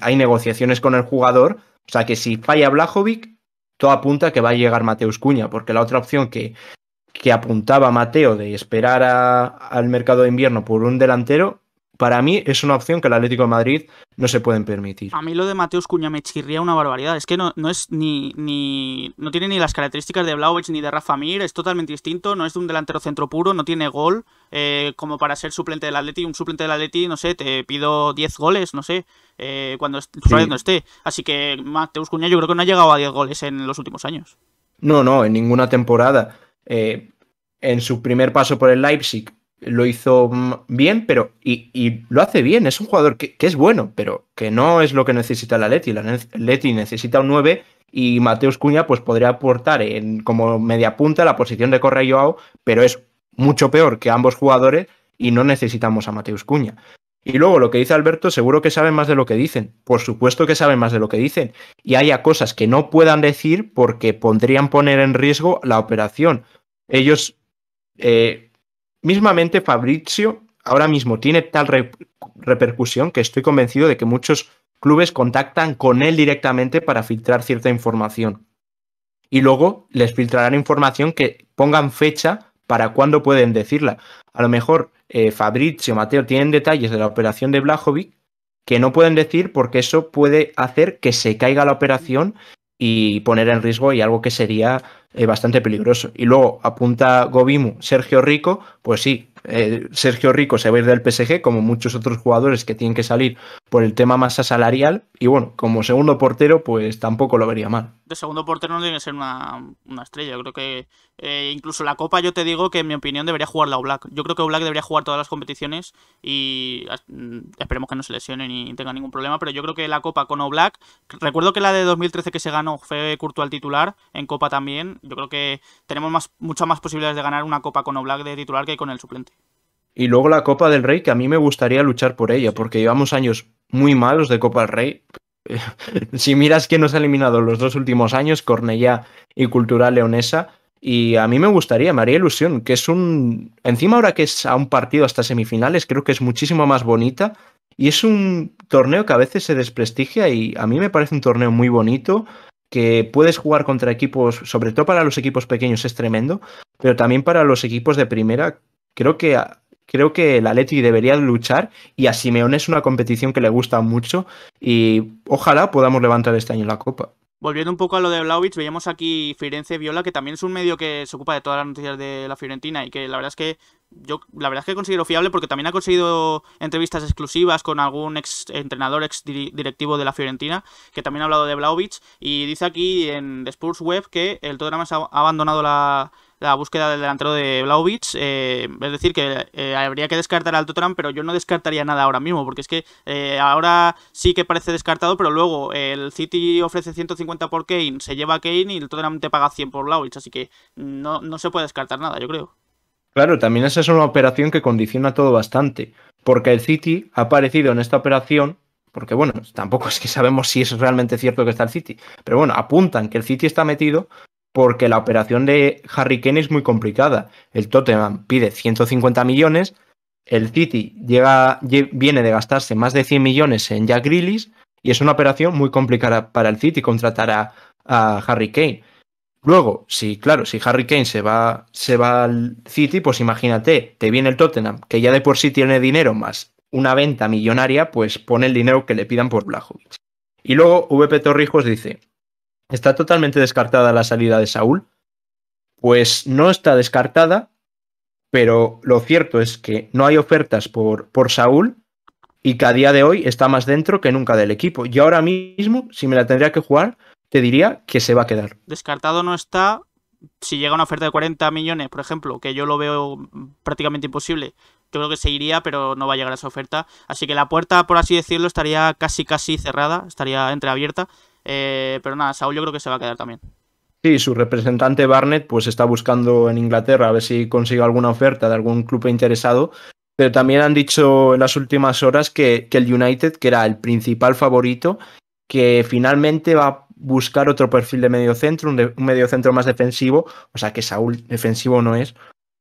hay negociaciones con el jugador. O sea que si falla Blajovic, todo apunta que va a llegar Mateus Cuña, porque la otra opción que, que apuntaba Mateo de esperar al mercado de invierno por un delantero para mí es una opción que el Atlético de Madrid no se pueden permitir. A mí lo de Mateus Cuña me chirría una barbaridad. Es que no, no es ni, ni. No tiene ni las características de Blauvić ni de Rafa Mir. Es totalmente distinto. No es de un delantero centro puro. No tiene gol. Eh, como para ser suplente del Atleti. Un suplente del Atleti, no sé, te pido 10 goles, no sé. Eh, cuando Suárez no esté. Así que Mateus Cuña yo creo que no ha llegado a 10 goles en los últimos años. No, no, en ninguna temporada. Eh, en su primer paso por el Leipzig lo hizo bien, pero y, lo hace bien. Es un jugador que, es bueno, pero que no es lo que necesita la Leti. La Leti necesita un 9 y Mateus Cuña pues, podría aportar en, como media punta la posición de Correa y pero es mucho peor que ambos jugadores y no necesitamos a Mateus Cuña. Y luego lo que dice Alberto, seguro que sabe más de lo que dicen. Por supuesto que sabe más de lo que dicen. Y haya cosas que no puedan decir porque podrían poner en riesgo la operación. Ellos eh, Mismamente Fabrizio ahora mismo tiene tal repercusión que estoy convencido de que muchos clubes contactan con él directamente para filtrar cierta información. Y luego les filtrarán información que pongan fecha para cuándo pueden decirla. A lo mejor eh, Fabrizio, Mateo tienen detalles de la operación de Blajovic que no pueden decir porque eso puede hacer que se caiga la operación y poner en riesgo algo que sería es bastante peligroso. Y luego apunta Gobimu, Sergio Rico, pues sí, eh, Sergio Rico se va a ir del PSG, como muchos otros jugadores que tienen que salir por el tema masa salarial. Y bueno, como segundo portero, pues tampoco lo vería mal. De segundo portero no tiene que ser una, estrella. Yo creo que eh, incluso la Copa, yo te digo que en mi opinión debería jugar la Oblak. Yo creo que Oblak debería jugar todas las competiciones y mm, esperemos que no se lesione ni tenga ningún problema. Pero yo creo que la Copa con Oblak, recuerdo que la de 2013 que se ganó fue curto al titular, en Copa también. Yo creo que tenemos más, muchas más posibilidades de ganar una Copa con Oblak de titular que con el suplente. Y luego la Copa del Rey, que a mí me gustaría luchar por ella, porque llevamos años muy malos de Copa del Rey. si miras quién nos ha eliminado los dos últimos años, Cornellá y Cultural Leonesa, y a mí me gustaría, me haría ilusión, que es un... Encima ahora que es a un partido hasta semifinales, creo que es muchísimo más bonita. Y es un torneo que a veces se desprestigia y a mí me parece un torneo muy bonito, que puedes jugar contra equipos, sobre todo para los equipos pequeños es tremendo, pero también para los equipos de primera, creo que creo que el Atleti debería luchar y a Simeone es una competición que le gusta mucho y ojalá podamos levantar este año la copa. Volviendo un poco a lo de Vlaovic, veíamos aquí Firenze Viola, que también es un medio que se ocupa de todas las noticias de la Fiorentina y que la verdad es que yo la verdad es que considero fiable porque también ha conseguido entrevistas exclusivas con algún ex entrenador, ex directivo de la Fiorentina, que también ha hablado de Vlaovic y dice aquí en The Web que el Tottenham ha abandonado la, la búsqueda del delantero de Blaovic. Eh, es decir, que eh, habría que descartar al Tottenham, pero yo no descartaría nada ahora mismo, porque es que eh, ahora sí que parece descartado, pero luego el City ofrece 150 por Kane, se lleva a Kane y el Tottenham te paga 100 por Blaovic, así que no, no se puede descartar nada, yo creo. Claro, también esa es una operación que condiciona todo bastante, porque el City ha aparecido en esta operación porque bueno, tampoco es que sabemos si es realmente cierto que está el City, pero bueno, apuntan que el City está metido porque la operación de Harry Kane es muy complicada. El Tottenham pide 150 millones, el City llega, viene de gastarse más de 100 millones en Jack Grealish y es una operación muy complicada para el City contratar a, Harry Kane. Luego, si claro, si Harry Kane se va, se va al City, pues imagínate, te viene el Tottenham, que ya de por sí tiene dinero más una venta millonaria, pues pone el dinero que le pidan por Blajovic. Y luego VP Torrijos dice, ¿Está totalmente descartada la salida de Saúl? Pues no está descartada, pero lo cierto es que no hay ofertas por, por Saúl y que a día de hoy está más dentro que nunca del equipo. Y ahora mismo, si me la tendría que jugar, te diría que se va a quedar. Descartado no está. Si llega una oferta de 40 millones, por ejemplo, que yo lo veo prácticamente imposible, yo creo que se iría, pero no va a llegar esa oferta. Así que la puerta, por así decirlo, estaría casi casi cerrada, estaría entreabierta. Eh, pero nada, Saúl yo creo que se va a quedar también. Sí, su representante Barnett pues está buscando en Inglaterra a ver si consigue alguna oferta de algún club interesado. Pero también han dicho en las últimas horas que, el United, que era el principal favorito, que finalmente va a buscar otro perfil de medio centro, un, un medio centro más defensivo. O sea que Saúl defensivo no es,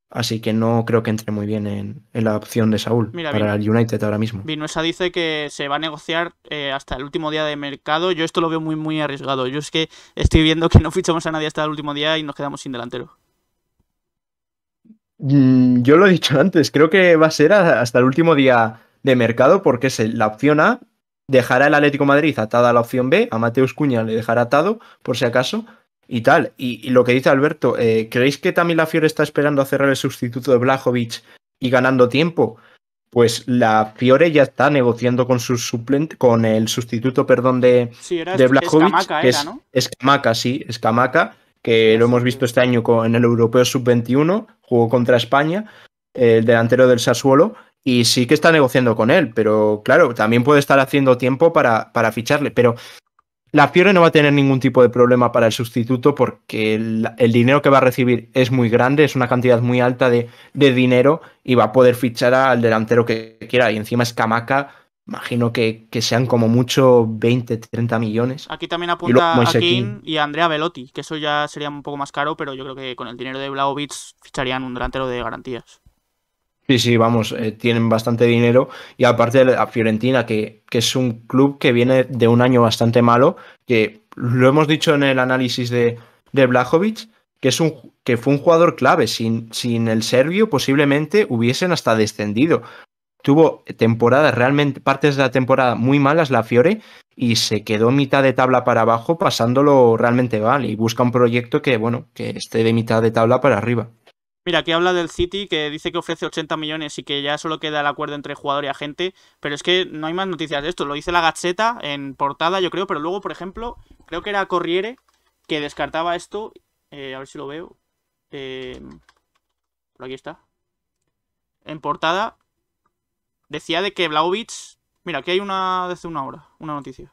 Así que no creo que entre muy bien en, la opción de Saúl para el United ahora mismo. Vinuesa dice que se va a negociar eh, hasta el último día de mercado. Yo esto lo veo muy, muy arriesgado. Yo es que estoy viendo que no fichamos a nadie hasta el último día y nos quedamos sin delantero. Mm, yo lo he dicho antes, creo que va a ser hasta el último día de mercado porque la opción A dejará el Atlético Madrid atada a la opción B, a Mateus Cuña le dejará atado por si acaso, y tal. Y, lo que dice Alberto, eh, ¿creéis que también la Fiore está esperando a cerrar el sustituto de Blajovic y ganando tiempo? Pues la Fiore ya está negociando con su suplente, con el sustituto, perdón, de, de Blajovic, que es, Kamaka, Escamaca, sí, que lo hemos visto este año en el Europeo Sub-21, jugó contra España, el delantero del Sassuolo, y sí que está negociando con él, pero claro, también puede estar haciendo tiempo para, para ficharle, pero la Fiore no va a tener ningún tipo de problema para el sustituto porque el, dinero que va a recibir es muy grande, es una cantidad muy alta de, dinero y va a poder fichar al delantero que quiera. Y encima es Camaca, imagino que, sean como mucho 20, 30 millones. Aquí también apunta y a y Andrea Velotti, que eso ya sería un poco más caro, pero yo creo que con el dinero de Blaovic ficharían un delantero de garantías. Sí, sí, vamos, eh, tienen bastante dinero y aparte a la Fiorentina, que, que, es un club que viene de un año bastante malo, que lo hemos dicho en el análisis de, de Blajovic, que, es un, que fue un jugador clave, sin, sin el serbio posiblemente hubiesen hasta descendido. Tuvo temporadas, realmente partes de la temporada muy malas la Fiore y se quedó mitad de tabla para abajo pasándolo realmente mal y busca un proyecto que, bueno, que esté de mitad de tabla para arriba. Mira, aquí habla del City que dice que ofrece 80 millones y que ya solo queda el acuerdo entre jugador y agente, pero es que no hay más noticias de esto, lo dice la Gacheta en portada yo creo, pero luego por ejemplo, creo que era Corriere que descartaba esto, eh, a ver si lo veo, eh, por aquí está, en portada decía de que Blaovic, mira aquí hay una desde una hora, una noticia.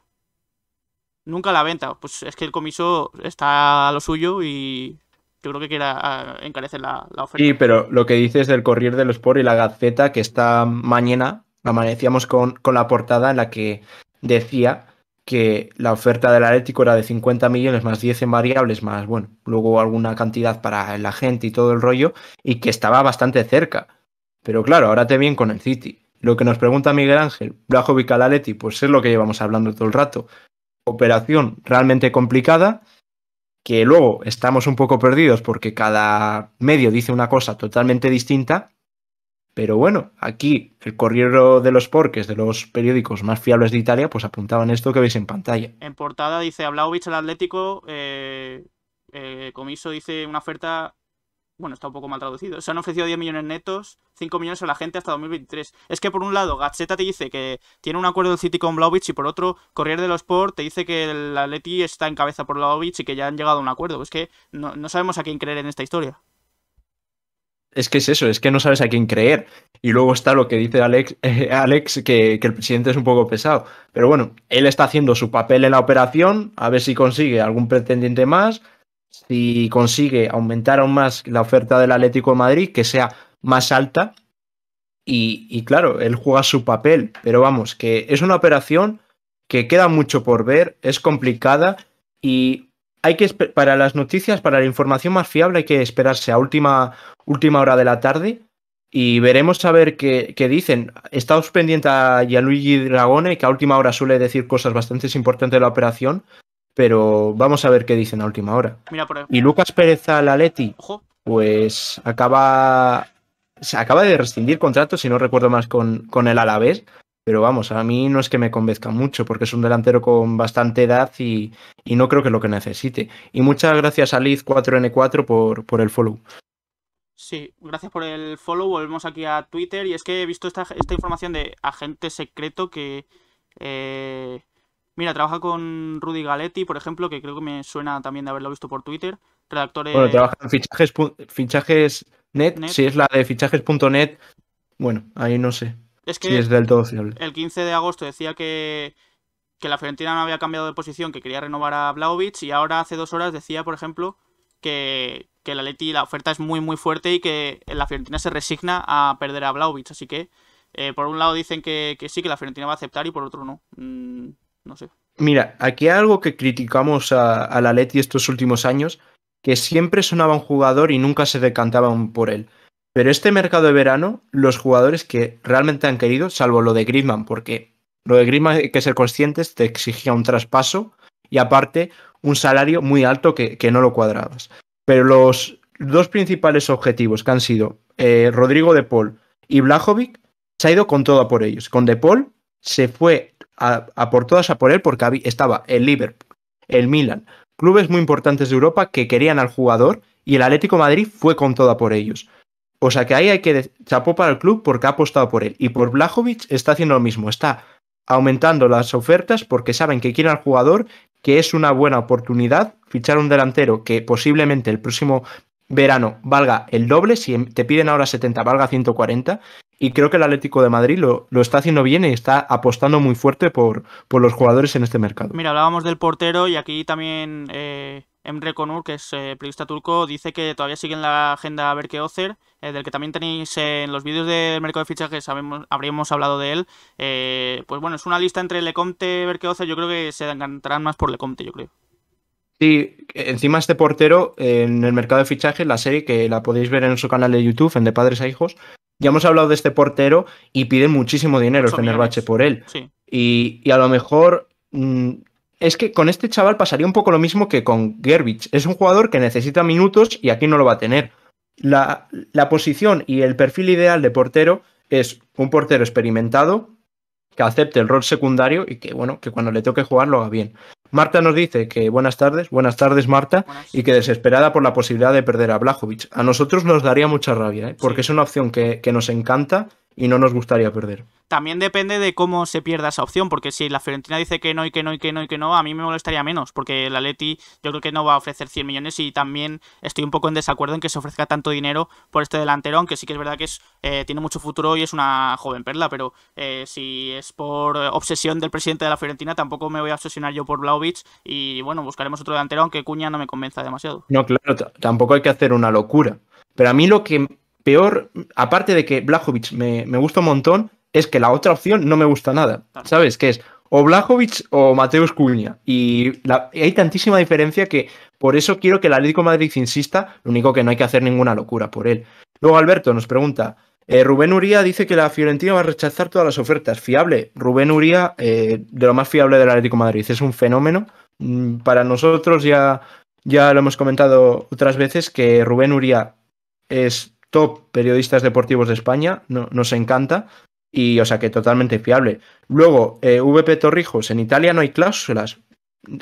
Nunca la venta. Pues es que el comiso está a lo suyo y yo creo que quiera ah, encarecer la, oferta. Sí, pero lo que dices del Corrier los Sport y la Gaceta, que esta mañana amanecíamos con, la portada en la que decía que la oferta del Atlético era de 50 millones más 10 en variables, más, bueno, luego alguna cantidad para la gente y todo el rollo, y que estaba bastante cerca. Pero claro, ahora te vienen con el City. Lo que nos pregunta Miguel Ángel, Blajovic al Atleti, pues es lo que llevamos hablando todo el rato. Operación realmente complicada, que luego estamos un poco perdidos porque cada medio dice una cosa totalmente distinta, pero bueno, aquí el corriero de los porques de los periódicos más fiables de Italia, pues apuntaban esto que veis en pantalla. En portada dice Vlaovic al Atlético, eh, eh, Comiso dice una oferta bueno, está un poco mal traducido. Se han ofrecido 10 millones netos, 5 millones a la gente hasta 2023. Es que por un lado, Gazzetta te dice que tiene un acuerdo del City con Vlaovic y por otro, Corriere dello Sport te dice que el Atleti está en cabeza por Vlaovic y que ya han llegado a un acuerdo. Es que no, sabemos a quién creer en esta historia. Es que es eso, es que no sabes a quién creer. Y luego está lo que dice Alex, eh, Alex que, que, el presidente es un poco pesado. Pero bueno, él está haciendo su papel en la operación, a ver si consigue algún pretendiente más, si consigue aumentar aún más la oferta del Atlético de Madrid, que sea más alta. Y, claro, él juega su papel, pero vamos, que es una operación que queda mucho por ver, es complicada y hay que para las noticias, para la información más fiable, hay que esperarse a última, última hora de la tarde y veremos a ver qué, dicen. Estamos pendiente a Gianluigi Dragone, que a última hora suele decir cosas bastante importantes de la operación, pero vamos a ver qué dicen a última hora. y Lucas Pérez Alaleti, pues acaba, se acaba de rescindir contrato, si no recuerdo más, con, con el Alavés. Pero vamos, a mí no es que me convenzca mucho, porque es un delantero con bastante edad y, no creo que lo que necesite. Y muchas gracias a Liz4N4 por, por el follow. Sí, gracias por el follow. Volvemos aquí a Twitter. Y es que he visto esta, esta información de agente secreto que eh, Mira, trabaja con Rudy Galetti, por ejemplo, que creo que me suena también de haberlo visto por Twitter. Redactor Bueno, trabaja en fichajes, fichajes.net. Si es la de fichajes.net, bueno, ahí no sé. Es que si es del todo fiable. El 15 de agosto decía que, que la Fiorentina no había cambiado de posición, que quería renovar a Blaovic y ahora hace dos horas decía, por ejemplo, que, que la Leti, la oferta es muy muy fuerte y que la Fiorentina se resigna a perder a Blaovic. Así que, eh, por un lado dicen que, sí, que la Fiorentina va a aceptar y por otro no. Mm, Mira, aquí hay algo que criticamos a, la Leti estos últimos años, que siempre sonaba un jugador y nunca se decantaban por él. Pero este mercado de verano, los jugadores que realmente han querido, salvo lo de Griezmann, porque lo de Griezmann hay que ser conscientes, te exigía un traspaso y aparte un salario muy alto que, no lo cuadrabas. Pero los dos principales objetivos que han sido eh, Rodrigo de Paul y Blajovic se ha ido con todo por ellos. Con de Paul se fue a, a por todas a por él porque estaba el Liverpool, el Milan, clubes muy importantes de Europa que querían al jugador y el Atlético Madrid fue con toda por ellos. O sea que ahí hay que chapó para el club porque ha apostado por él. Y por Blajovic está haciendo lo mismo, está aumentando las ofertas porque saben que quieren al jugador, que es una buena oportunidad fichar un delantero que posiblemente el próximo verano valga el doble, si em, te piden ahora 70, valga 140, y creo que el Atlético de Madrid lo, está haciendo bien y está apostando muy fuerte por, por, los jugadores en este mercado. Mira, hablábamos del portero y aquí también eh, Emre Konur, que es eh, periodista turco, dice que todavía sigue en la agenda Berke Ozer, eh, del que también tenéis en los vídeos del mercado de fichajes, habríamos hablado de él. pues bueno, es una lista entre Lecomte, Berke Ozer, yo creo que se encantarán más por Lecomte, yo creo. Sí, encima este portero en el mercado de fichajes, la serie que la podéis ver en su canal de YouTube, en De Padres a Hijos, ya hemos hablado de este portero y piden muchísimo dinero el bache por él. Y, a lo mejor mm, es que con este chaval pasaría un poco lo mismo que con Gerbich. Es un jugador que necesita minutos y aquí no lo va a tener. La, la posición y el perfil ideal de portero es un portero experimentado que acepte el rol secundario y que, bueno, que cuando le toque jugar lo haga bien. Marta nos dice que buenas tardes, buenas tardes Marta, y que desesperada por la posibilidad de perder a Blajovic. A nosotros nos daría mucha rabia, ¿eh? porque es una opción que, que nos encanta y no nos gustaría perder. También depende de cómo se pierda esa opción, porque si la Fiorentina dice que no y que no y que no y que no, a mí me molestaría menos, porque la Leti yo creo que no va a ofrecer 100 millones y también estoy un poco en desacuerdo en que se ofrezca tanto dinero por este delantero, aunque sí que es verdad que es, eh, tiene mucho futuro y es una joven perla, pero eh, si es por obsesión del presidente de la Fiorentina, tampoco me voy a obsesionar yo por Blaovic y bueno, buscaremos otro delantero, aunque Cuña no me convenza demasiado. No, claro, tampoco hay que hacer una locura. Pero a mí lo que peor, aparte de que Blajovic me, gusta un montón, es que la otra opción no me gusta nada. ¿Sabes? Que es o Blajovic o Mateus Cuña. Y hay tantísima diferencia que por eso quiero que el Atlético Madrid insista, lo único que no hay que hacer ninguna locura por él. Luego Alberto nos pregunta, eh, Rubén Uría dice que la Fiorentina va a rechazar todas las ofertas. Fiable. Rubén Uría, eh, de lo más fiable del Atlético Madrid. Es un fenómeno. Mm, para nosotros ya, ya lo hemos comentado otras veces que Rubén Uría es top periodistas deportivos de España, nos encanta, y o sea que totalmente fiable. Luego, eh, VP Torrijos, en Italia no hay cláusulas.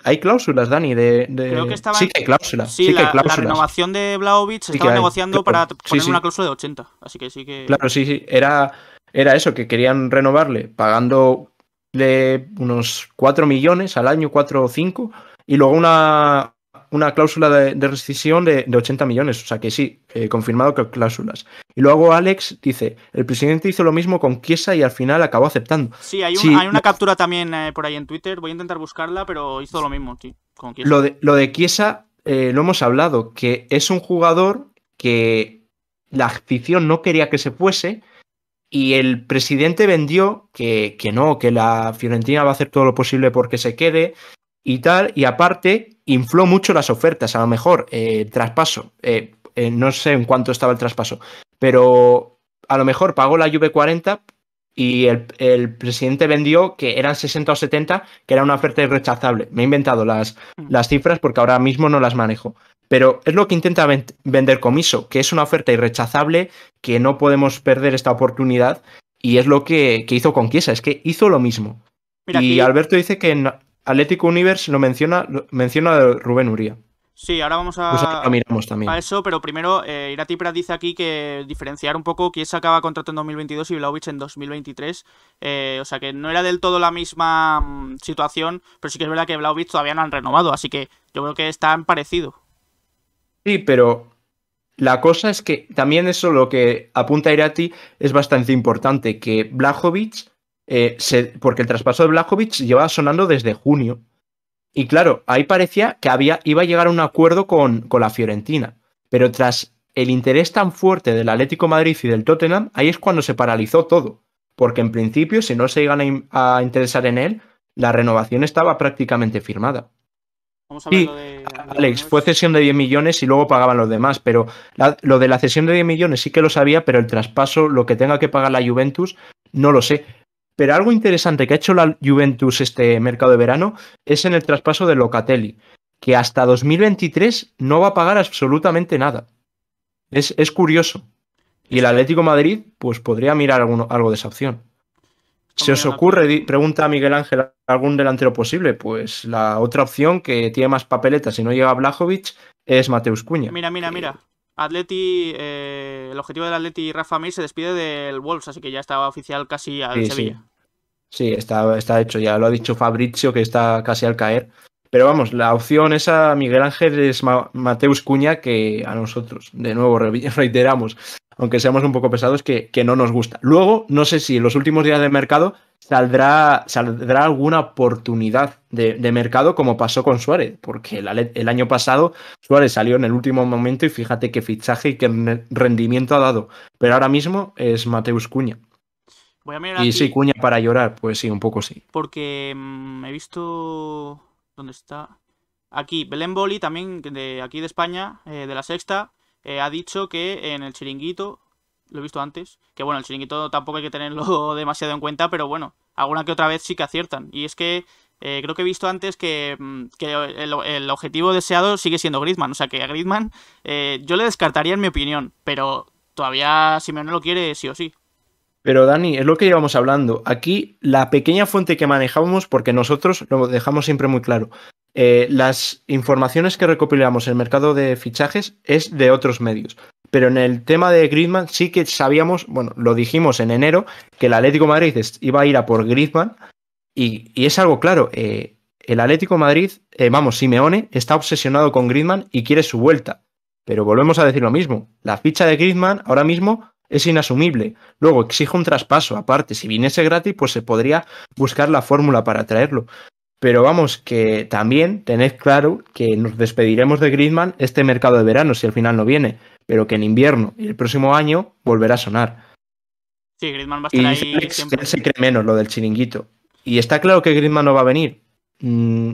Hay cláusulas, Dani, de... Creo que estaba... Sí que cláusulas. Sí, la, renovación de Blaovic estaba negociando para poner una cláusula de 80, así que sí que... Claro, sí, sí, era, era eso, que querían renovarle pagando de unos 4 millones al año, 4 o 5, y luego una, una cláusula de, rescisión de, 80 millones. O sea que sí, eh, confirmado que cláusulas. Y luego Alex dice, el presidente hizo lo mismo con Kiesa y al final acabó aceptando. Sí, hay, una captura también eh, por ahí en Twitter, voy a intentar buscarla, pero hizo lo mismo, sí, con Lo de, lo eh, lo hemos hablado, que es un jugador que la afición no quería que se fuese, y el presidente vendió que, que, no, que la Fiorentina va a hacer todo lo posible porque se quede, y tal, y aparte infló mucho las ofertas, a lo mejor eh, traspaso, eh, eh, no sé en cuánto estaba el traspaso, pero a lo mejor pagó la Juve 40 y el, presidente vendió que eran 60 o 70, que era una oferta irrechazable. Me he inventado las, mm. las cifras porque ahora mismo no las manejo. Pero es lo que intenta vender Comiso, que es una oferta irrechazable, que no podemos perder esta oportunidad. Y es lo que, hizo con quiesa es que hizo lo mismo. y Alberto dice que en Atlético Universe lo menciona, menciona Rubén Uría. Sí, ahora vamos a, pues miramos también. a eso, pero primero eh, Irati Prat dice aquí que diferenciar un poco quién acaba contrato en 2022 y Vlaovic en 2023. Eh, o sea que no era del todo la misma mm, situación, pero sí que es verdad que Vlaovic todavía no han renovado, así que yo creo que están parecido. Sí, pero la cosa es que también eso lo que apunta Irati es bastante importante, que Blajovic eh, porque el traspaso de Blajovic llevaba sonando desde junio. Y claro, ahí parecía que había, iba a llegar a un acuerdo con, la Fiorentina. Pero tras el interés tan fuerte del Atlético Madrid y del Tottenham, ahí es cuando se paralizó todo. Porque en principio, si no se iban a, interesar en él, la renovación estaba prácticamente firmada. Vamos Alex, fue cesión de 10 millones y luego pagaban los demás, pero lo de la cesión de 10 millones sí que lo sabía, pero el traspaso, lo que tenga que pagar la Juventus, no lo sé. Pero algo interesante que ha hecho la Juventus este mercado de verano es en el traspaso de Locatelli, que hasta 2023 no va a pagar absolutamente nada. Es, es curioso. Y el Atlético Madrid, pues podría mirar algo de esa opción. ¿Se os ocurre, pregunta Miguel Ángel, algún delantero posible? Pues la otra opción que tiene más papeletas y no llega a Blajovic es Mateus Cuña. Mira, mira, mira. Atleti, eh, el objetivo del Atleti Rafa May se despide del Wolves, así que ya estaba oficial casi al sí, Sevilla. Sí, está, está, hecho, ya lo ha dicho Fabrizio que está casi al caer. Pero vamos, la opción esa, Miguel Ángel, es Mateus Cuña, que a nosotros, de nuevo, reiteramos, aunque seamos un poco pesados, que, no nos gusta. Luego, no sé si en los últimos días de mercado saldrá, saldrá alguna oportunidad de, mercado como pasó con Suárez, porque el, año pasado Suárez salió en el último momento y fíjate qué fichaje y qué rendimiento ha dado. Pero ahora mismo es Mateus Cuña. Voy a mirar y sí, Cuña para llorar, pues sí, un poco sí. Porque mm, he visto... ¿Dónde está? Aquí, Belén Boli, también de aquí de España, eh, de la sexta, eh, ha dicho que en el chiringuito lo he visto antes. Que bueno, el chiringuito tampoco hay que tenerlo demasiado en cuenta, pero bueno, alguna que otra vez sí que aciertan. Y es que eh, creo que he visto antes que, mm, el, objetivo deseado sigue siendo Griezmann. O sea que a Griezmann eh, yo le descartaría en mi opinión, pero todavía si Simeone lo quiere sí o sí. Pero Dani, es lo que llevamos hablando. Aquí la pequeña fuente que manejamos, porque nosotros lo dejamos siempre muy claro, eh, las informaciones que recopilamos en el mercado de fichajes es de otros medios pero en el tema de Griezmann sí que sabíamos, bueno, lo dijimos en enero, que el Atlético Madrid iba a ir a por Griezmann y, es algo claro, eh, el Atlético Madrid, eh, vamos, Simeone está obsesionado con Griezmann y quiere su vuelta. Pero volvemos a decir lo mismo, la ficha de Griezmann ahora mismo es inasumible. Luego exige un traspaso aparte, si viniese gratis pues se podría buscar la fórmula para traerlo. Pero vamos, que también tened claro que nos despediremos de Griezmann este mercado de verano si al final no viene pero que en invierno y el próximo año volverá a sonar. Sí, Griezmann va a estar ahí se cree menos lo del chiringuito. Y está claro que Griezmann no va a venir. Mm,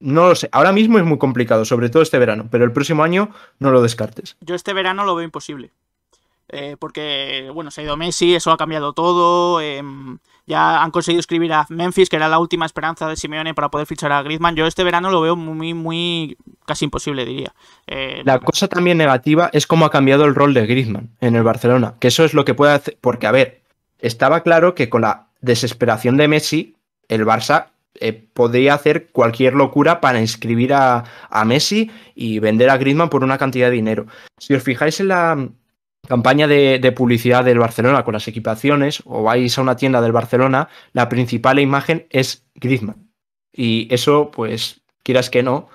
no lo sé. Ahora mismo es muy complicado, sobre todo este verano, pero el próximo año no lo descartes. Yo este verano lo veo imposible. Eh, porque, bueno, se ha ido Messi, eso ha cambiado todo. Em, ya han conseguido escribir a Memphis, que era la última esperanza de Simeone para poder fichar a Griezmann. Yo este verano lo veo muy, muy, casi imposible, diría. Eh, la cosa también negativa es cómo ha cambiado el rol de Griezmann en el Barcelona, que eso es lo que puede hacer, porque a ver, estaba claro que con la desesperación de Messi, el Barça eh, podría hacer cualquier locura para inscribir a, a, Messi y vender a Griezmann por una cantidad de dinero. Si os fijáis en la, campaña de, publicidad del Barcelona con las equipaciones o vais a una tienda del Barcelona, la principal imagen es Griezmann. Y eso, pues, quieras que no,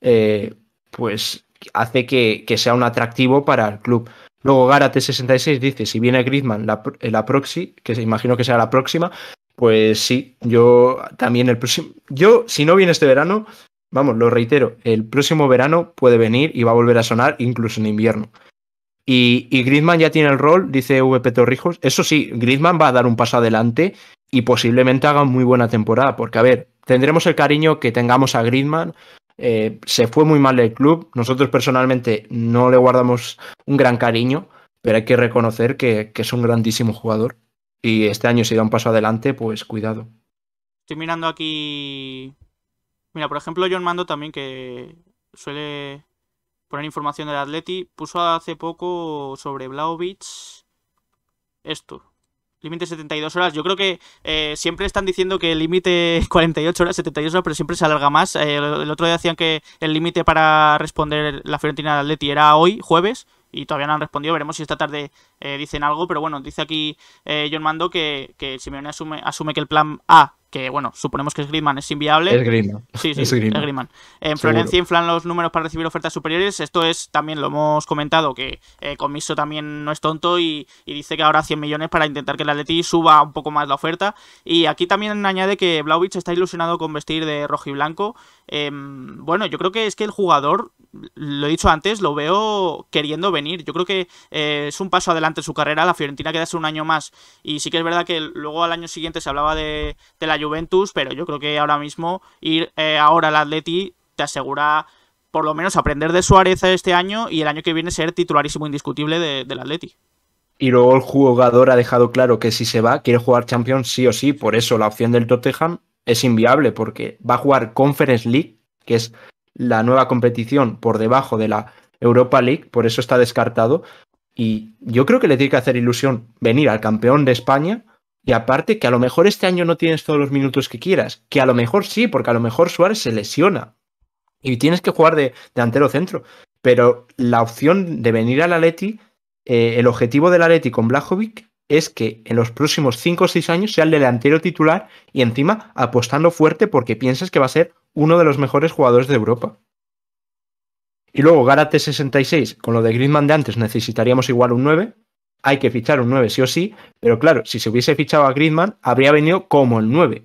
eh, pues hace que, sea un atractivo para el club. Luego t 66 dice, si viene Griezmann la, la proxy, que imagino que sea la próxima, pues sí, yo también el próximo... Yo, si no viene este verano, vamos, lo reitero, el próximo verano puede venir y va a volver a sonar incluso en invierno. Y, y Griezmann ya tiene el rol, dice VP Torrijos. Eso sí, Griezmann va a dar un paso adelante y posiblemente haga muy buena temporada, porque a ver, tendremos el cariño que tengamos a Griezmann. Eh, se fue muy mal el club. Nosotros personalmente no le guardamos un gran cariño, pero hay que reconocer que, que es un grandísimo jugador. Y este año si da un paso adelante, pues cuidado. Estoy mirando aquí. Mira, por ejemplo, John Mando también, que suele poner información del Atleti, puso hace poco sobre Blaovic esto. Límite 72 horas. Yo creo que eh, siempre están diciendo que el límite 48 horas, 72 horas, pero siempre se alarga más. Eh, el, otro día decían que el límite para responder la Fiorentina de Atleti era hoy, jueves, y todavía no han respondido. Veremos si esta tarde eh, dicen algo, pero bueno, dice aquí John Mando que, que Simeone asume, asume que el plan A que bueno, suponemos que es Griezmann, es inviable. Es Sí, sí, es Griezmann. En Florencia inflan los números para recibir ofertas superiores. Esto es, también lo hemos comentado, que eh, Comiso también no es tonto y, dice que ahora 100 millones para intentar que el Atleti suba un poco más la oferta. Y aquí también añade que Blaovic está ilusionado con vestir de rojo y blanco. Em, bueno, yo creo que es que el jugador lo he dicho antes, lo veo queriendo venir. Yo creo que eh, es un paso adelante en su carrera. La Fiorentina queda un año más. Y sí que es verdad que luego al año siguiente se hablaba de, la Juventus, pero yo creo que ahora mismo ir eh, ahora al Atleti te asegura por lo menos aprender de Suárez este año y el año que viene ser titularísimo indiscutible del Atleti. Y luego el jugador ha dejado claro que si se va, quiere jugar Champions sí o sí. Por eso la opción del Tottenham es inviable, porque va a jugar Conference League, que es la nueva competición por debajo de la Europa League, por eso está descartado. Y yo creo que le tiene que hacer ilusión venir al campeón de España. Y aparte que a lo mejor este año no tienes todos los minutos que quieras, que a lo mejor sí, porque a lo mejor Suárez se lesiona y tienes que jugar de delantero centro. Pero la opción de venir al Atleti, eh, el objetivo del Atleti con Blajovic es que en los próximos 5 o 6 años sea el delantero titular y encima apostando fuerte porque piensas que va a ser uno de los mejores jugadores de Europa. Y luego Garate 66, con lo de Griezmann de antes necesitaríamos igual un 9. Hay que fichar un 9 sí o sí, pero claro, si se hubiese fichado a Griezmann, habría venido como el 9.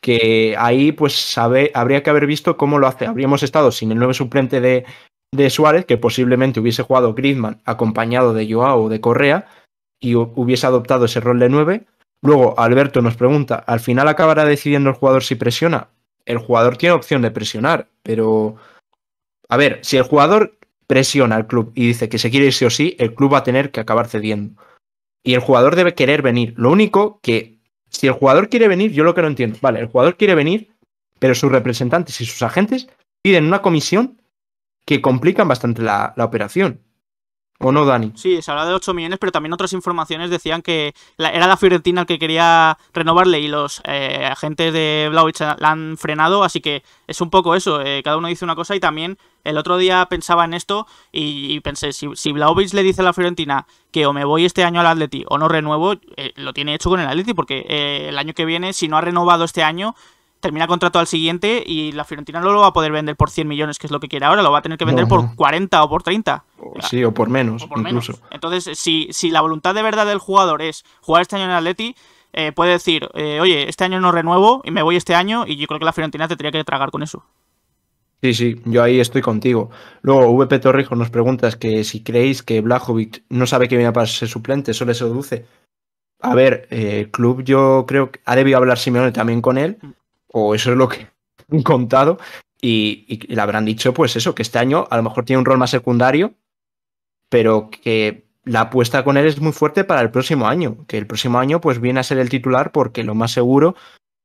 Que ahí pues sabe, habría que haber visto cómo lo hace. Habríamos estado sin el 9 suplente de, de Suárez, que posiblemente hubiese jugado Griezmann acompañado de Joao o de Correa y hubiese adoptado ese rol de 9. Luego Alberto nos pregunta, ¿al final acabará decidiendo el jugador si presiona? el jugador tiene opción de presionar, pero... A ver, si el jugador presiona al club y dice que se quiere ir sí o sí, el club va a tener que acabar cediendo. Y el jugador debe querer venir. Lo único que, si el jugador quiere venir, yo lo que no entiendo, vale, el jugador quiere venir, pero sus representantes y sus agentes piden una comisión que complican bastante la, la operación. ¿O no, Dani? Sí, se habla de 8 millones, pero también otras informaciones decían que era la Fiorentina el que quería renovarle y los eh, agentes de Blauich la han frenado, así que es un poco eso, eh, cada uno dice una cosa y también el otro día pensaba en esto y, pensé, si, si le dice a la Fiorentina que o me voy este año al Atleti o no renuevo, eh, lo tiene hecho con el Atleti porque el año que viene, si no ha renovado este año, termina contrato al siguiente y la Fiorentina no lo va a poder vender por 100 millones, que es lo que quiere ahora, lo va a tener que vender por 40 o por 30. sí, o por menos. incluso. Entonces, si, si la voluntad de verdad del jugador es jugar este año en Atleti, eh, puede decir, eh, oye, este año no renuevo y me voy este año y yo creo que la Fiorentina te tendría que tragar con eso. Sí, sí, yo ahí estoy contigo. Luego, VP Torrijos nos preguntas que si creéis que Blajovic no sabe que viene para ser suplente, solo se seduce. A ver, eh, el club yo creo que ha debido hablar Simeone también con él mm o eso es lo que han contado, y, le habrán dicho, pues eso, que este año a lo mejor tiene un rol más secundario, pero que la apuesta con él es muy fuerte para el próximo año, que el próximo año pues viene a ser el titular porque lo más seguro,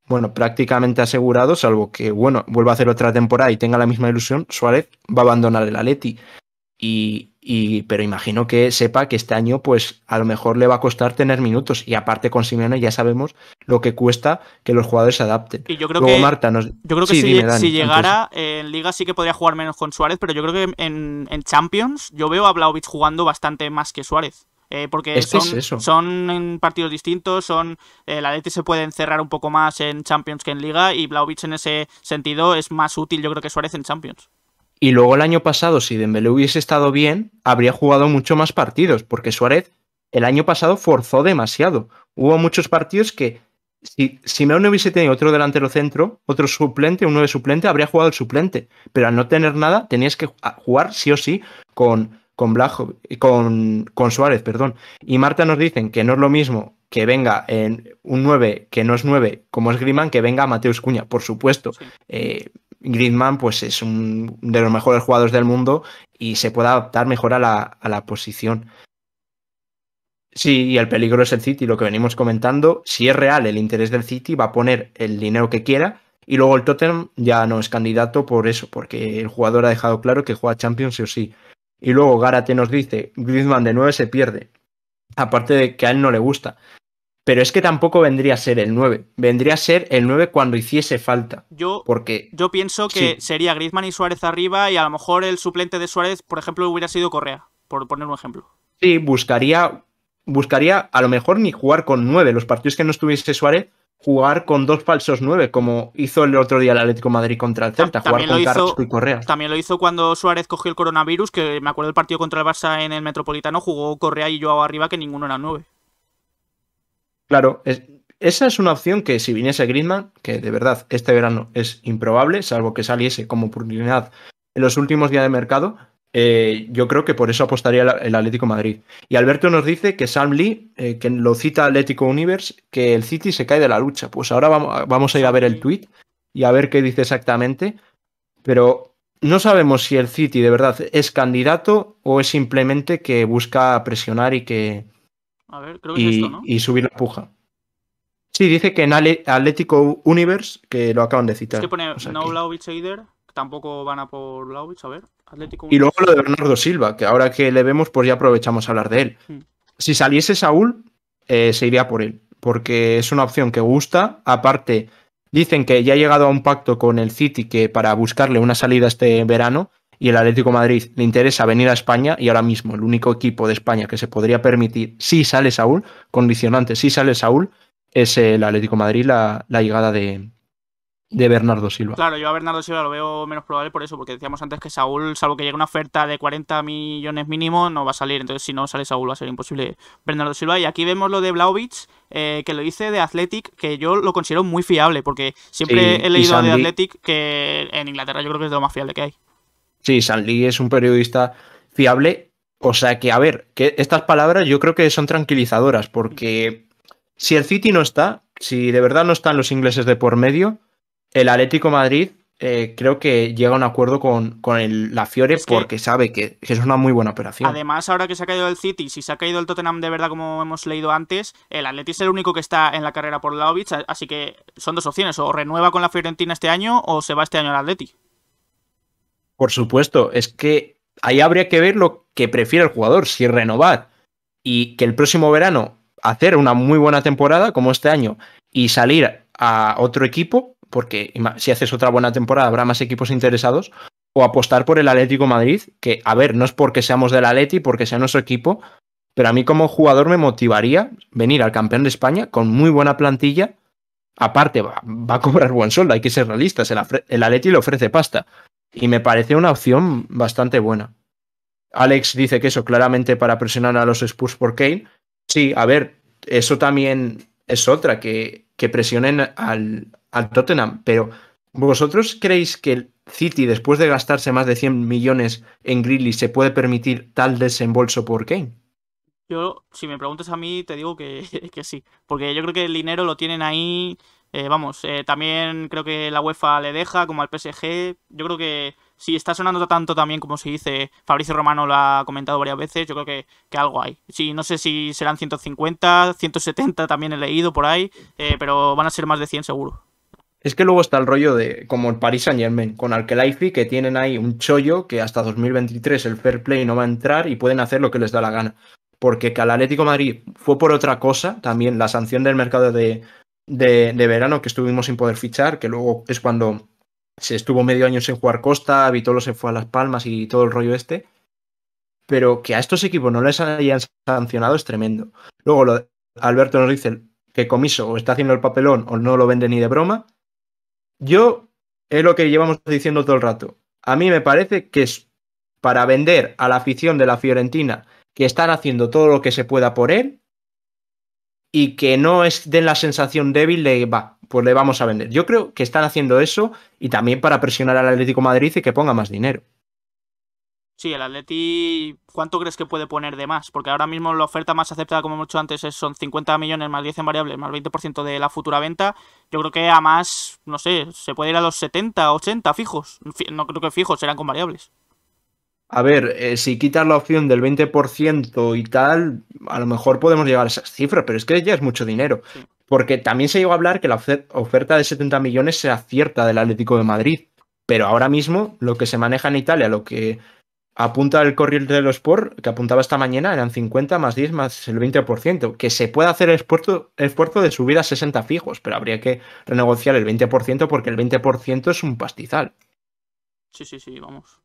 bueno, prácticamente asegurado, salvo que, bueno, vuelva a hacer otra temporada y tenga la misma ilusión, Suárez va a abandonar el Aleti. Y, y, pero imagino que sepa que este año, pues a lo mejor le va a costar tener minutos. Y aparte con Simeone ya sabemos lo que cuesta que los jugadores se adapten. Y yo creo que, Marta, yo creo que si, llegara eh, en Liga sí que podría jugar menos con Suárez, pero yo creo que en, Champions yo veo a Blaovic jugando bastante más que Suárez. Eh, porque son, partidos distintos, son eh, la Leti se puede encerrar un poco más en Champions que en Liga y Blaovic en ese sentido es más útil yo creo que Suárez en Champions. Y luego el año pasado, si Dembélé hubiese estado bien, habría jugado mucho más partidos, porque Suárez el año pasado forzó demasiado. Hubo muchos partidos que si no hubiese tenido otro delantero centro, otro suplente, un nueve suplente, habría jugado el suplente. Pero al no tener nada, tenías que jugar sí o sí con, con, con, con Suárez. Perdón. Y Marta nos dicen que no es lo mismo que venga en un 9 que no es nueve, como es Griman, que venga Mateus Cuña. Por supuesto, eh, Griezmann pues es un de los mejores jugadores del mundo y se puede adaptar mejor a la, posición. Sí, y el peligro es el City, lo que venimos comentando. Si es real el interés del City, va a poner el dinero que quiera. Y luego el Tottenham ya no es candidato por eso, porque el jugador ha dejado claro que juega Champions sí o sí. Y luego garate nos dice, Griezmann de 9 se pierde. Aparte de que a él no le gusta. Pero es que tampoco vendría a ser el 9. Vendría a ser el 9 cuando hiciese falta. Yo, porque, yo pienso que sería Griezmann y Suárez arriba y a lo mejor el suplente de Suárez, por ejemplo, hubiera sido Correa, por poner un ejemplo. Sí, buscaría, buscaría a lo mejor ni jugar con 9. Los partidos que no estuviese Suárez, jugar con dos falsos 9, como hizo el otro día el Atlético de Madrid contra el Celta, jugar con y Correa. También lo hizo cuando Suárez cogió el coronavirus, que me acuerdo del partido contra el Barça en el Metropolitano, jugó Correa y yo arriba que ninguno era 9. Claro, esa es una opción que si viniese Griezmann, que de verdad este verano es improbable, salvo que saliese como oportunidad en los últimos días de mercado, eh, yo creo que por eso apostaría el Atlético Madrid. Y Alberto nos dice que Sam Lee, eh, que lo cita Atlético Universe, que el City se cae de la lucha. Pues ahora vamos, vamos a ir a ver el tweet y a ver qué dice exactamente. Pero no sabemos si el City de verdad es candidato o es simplemente que busca presionar y que, a ver, creo que y, es esto, ¿no? Y subir la puja. Sí, dice que en Atlético Universe, que lo acaban de citar. pone e tampoco van a por Vlaovic, a ver. Atlético y luego lo de Bernardo Silva, que ahora que le vemos, pues ya aprovechamos a hablar de él. Hmm. Si saliese Saúl, eh, se iría por él, porque es una opción que gusta. Aparte, dicen que ya ha llegado a un pacto con el City que para buscarle una salida este verano y el Atlético Madrid le interesa venir a España y ahora mismo el único equipo de España que se podría permitir, si sale Saúl, condicionante, si sale Saúl, es el Atlético Madrid la, llegada de, Bernardo Silva. Claro, yo a Bernardo Silva lo veo menos probable por eso, porque decíamos antes que Saúl, salvo que llegue una oferta de 40 millones mínimo, no va a salir. Entonces, si no sale Saúl, va a ser imposible Bernardo Silva. Y aquí vemos lo de Blaovic, eh, que lo dice de Athletic, que yo lo considero muy fiable, porque siempre he leído de Athletic que en Inglaterra yo creo que es lo más fiable que hay. Sí, Lee es un periodista fiable. O sea que, a ver, que estas palabras yo creo que son tranquilizadoras, porque si el City no está, si de verdad no están los ingleses de por medio, el Atlético Madrid eh, creo que llega a un acuerdo con, la Fiore porque sabe que, es una muy buena operación. Además, ahora que se ha caído el City, si se ha caído el Tottenham de verdad, como hemos leído antes, el Atleti es el único que está en la carrera por Laovic, así que son dos opciones, o renueva con la Fiorentina este año o se va este año al Atleti. Por supuesto, es que ahí habría que ver lo que prefiere el jugador, si renovar y que el próximo verano hacer una muy buena temporada como este año y salir a otro equipo, porque si haces otra buena temporada habrá más equipos interesados, o apostar por el Atlético Madrid, que a ver, no es porque seamos del Atleti, porque sea nuestro equipo, pero a mí como jugador me motivaría venir al campeón de España con muy buena plantilla. Aparte, va, a cobrar buen sueldo, hay que ser realistas, el, el Atleti le ofrece pasta y me parece una opción bastante buena. Alex dice que eso claramente para presionar a los Spurs por Kane. Sí, a ver, eso también es otra, que, que presionen al, al, Tottenham. Pero, ¿vosotros creéis que el City, después de gastarse más de 100 millones en Greeley, se puede permitir tal desembolso por Kane? Yo, si me preguntas a mí, te digo que, que sí. Porque yo creo que el dinero lo tienen ahí eh, vamos, eh, también creo que la UEFA le deja, como al PSG. Yo creo que si está sonando tanto también, como se dice, Fabricio Romano lo ha comentado varias veces, yo creo que, algo hay. Sí, no sé si serán 150, 170 también he leído por ahí, eh, pero van a ser más de 100 seguro. Es que luego está el rollo de, como el Paris Saint Germain, con Alkelaifi, que tienen ahí un chollo que hasta 2023 el fair play no va a entrar y pueden hacer lo que les da la gana. Porque que al Atlético Madrid fue por otra cosa, también la sanción del mercado de, de, verano que estuvimos sin poder fichar, que luego es cuando se estuvo medio año sin jugar Costa, Vitolo se fue a Las Palmas y todo el rollo este. Pero que a estos equipos no les hayan sancionado es tremendo. Luego Alberto nos dice que Comiso o está haciendo el papelón o no lo vende ni de broma. Yo es lo que llevamos diciendo todo el rato. A mí me parece que es para vender a la afición de la Fiorentina que están haciendo todo lo que se pueda por él y que no es, den la sensación débil de, va, pues le vamos a vender. Yo creo que están haciendo eso y también para presionar al Atlético Madrid y que ponga más dinero. Sí, el Atleti, ¿cuánto crees que puede poner de más? Porque ahora mismo la oferta más aceptada, como hemos dicho antes, son 50 millones más 10 en variables, más 20% de la futura venta. Yo creo que a más, no sé, se puede ir a los 70, 80 fijos. No creo que fijos, serán con variables. A ver, eh, si quitas la opción del 20% y tal, a lo mejor podemos llegar a esas cifras, pero es que ya es mucho dinero. Porque también se llegó a hablar que la oferta de 70 millones sea cierta del Atlético de Madrid. Pero ahora mismo lo que se maneja en Italia, lo que apunta el Corriere de los Sport, que apuntaba esta mañana, eran 50 más 10 más el 20%. Que se puede hacer el esfuerzo, el esfuerzo de subir a 60 fijos, pero habría que renegociar el 20% porque el 20% es un pastizal. Sí, sí, sí, vamos.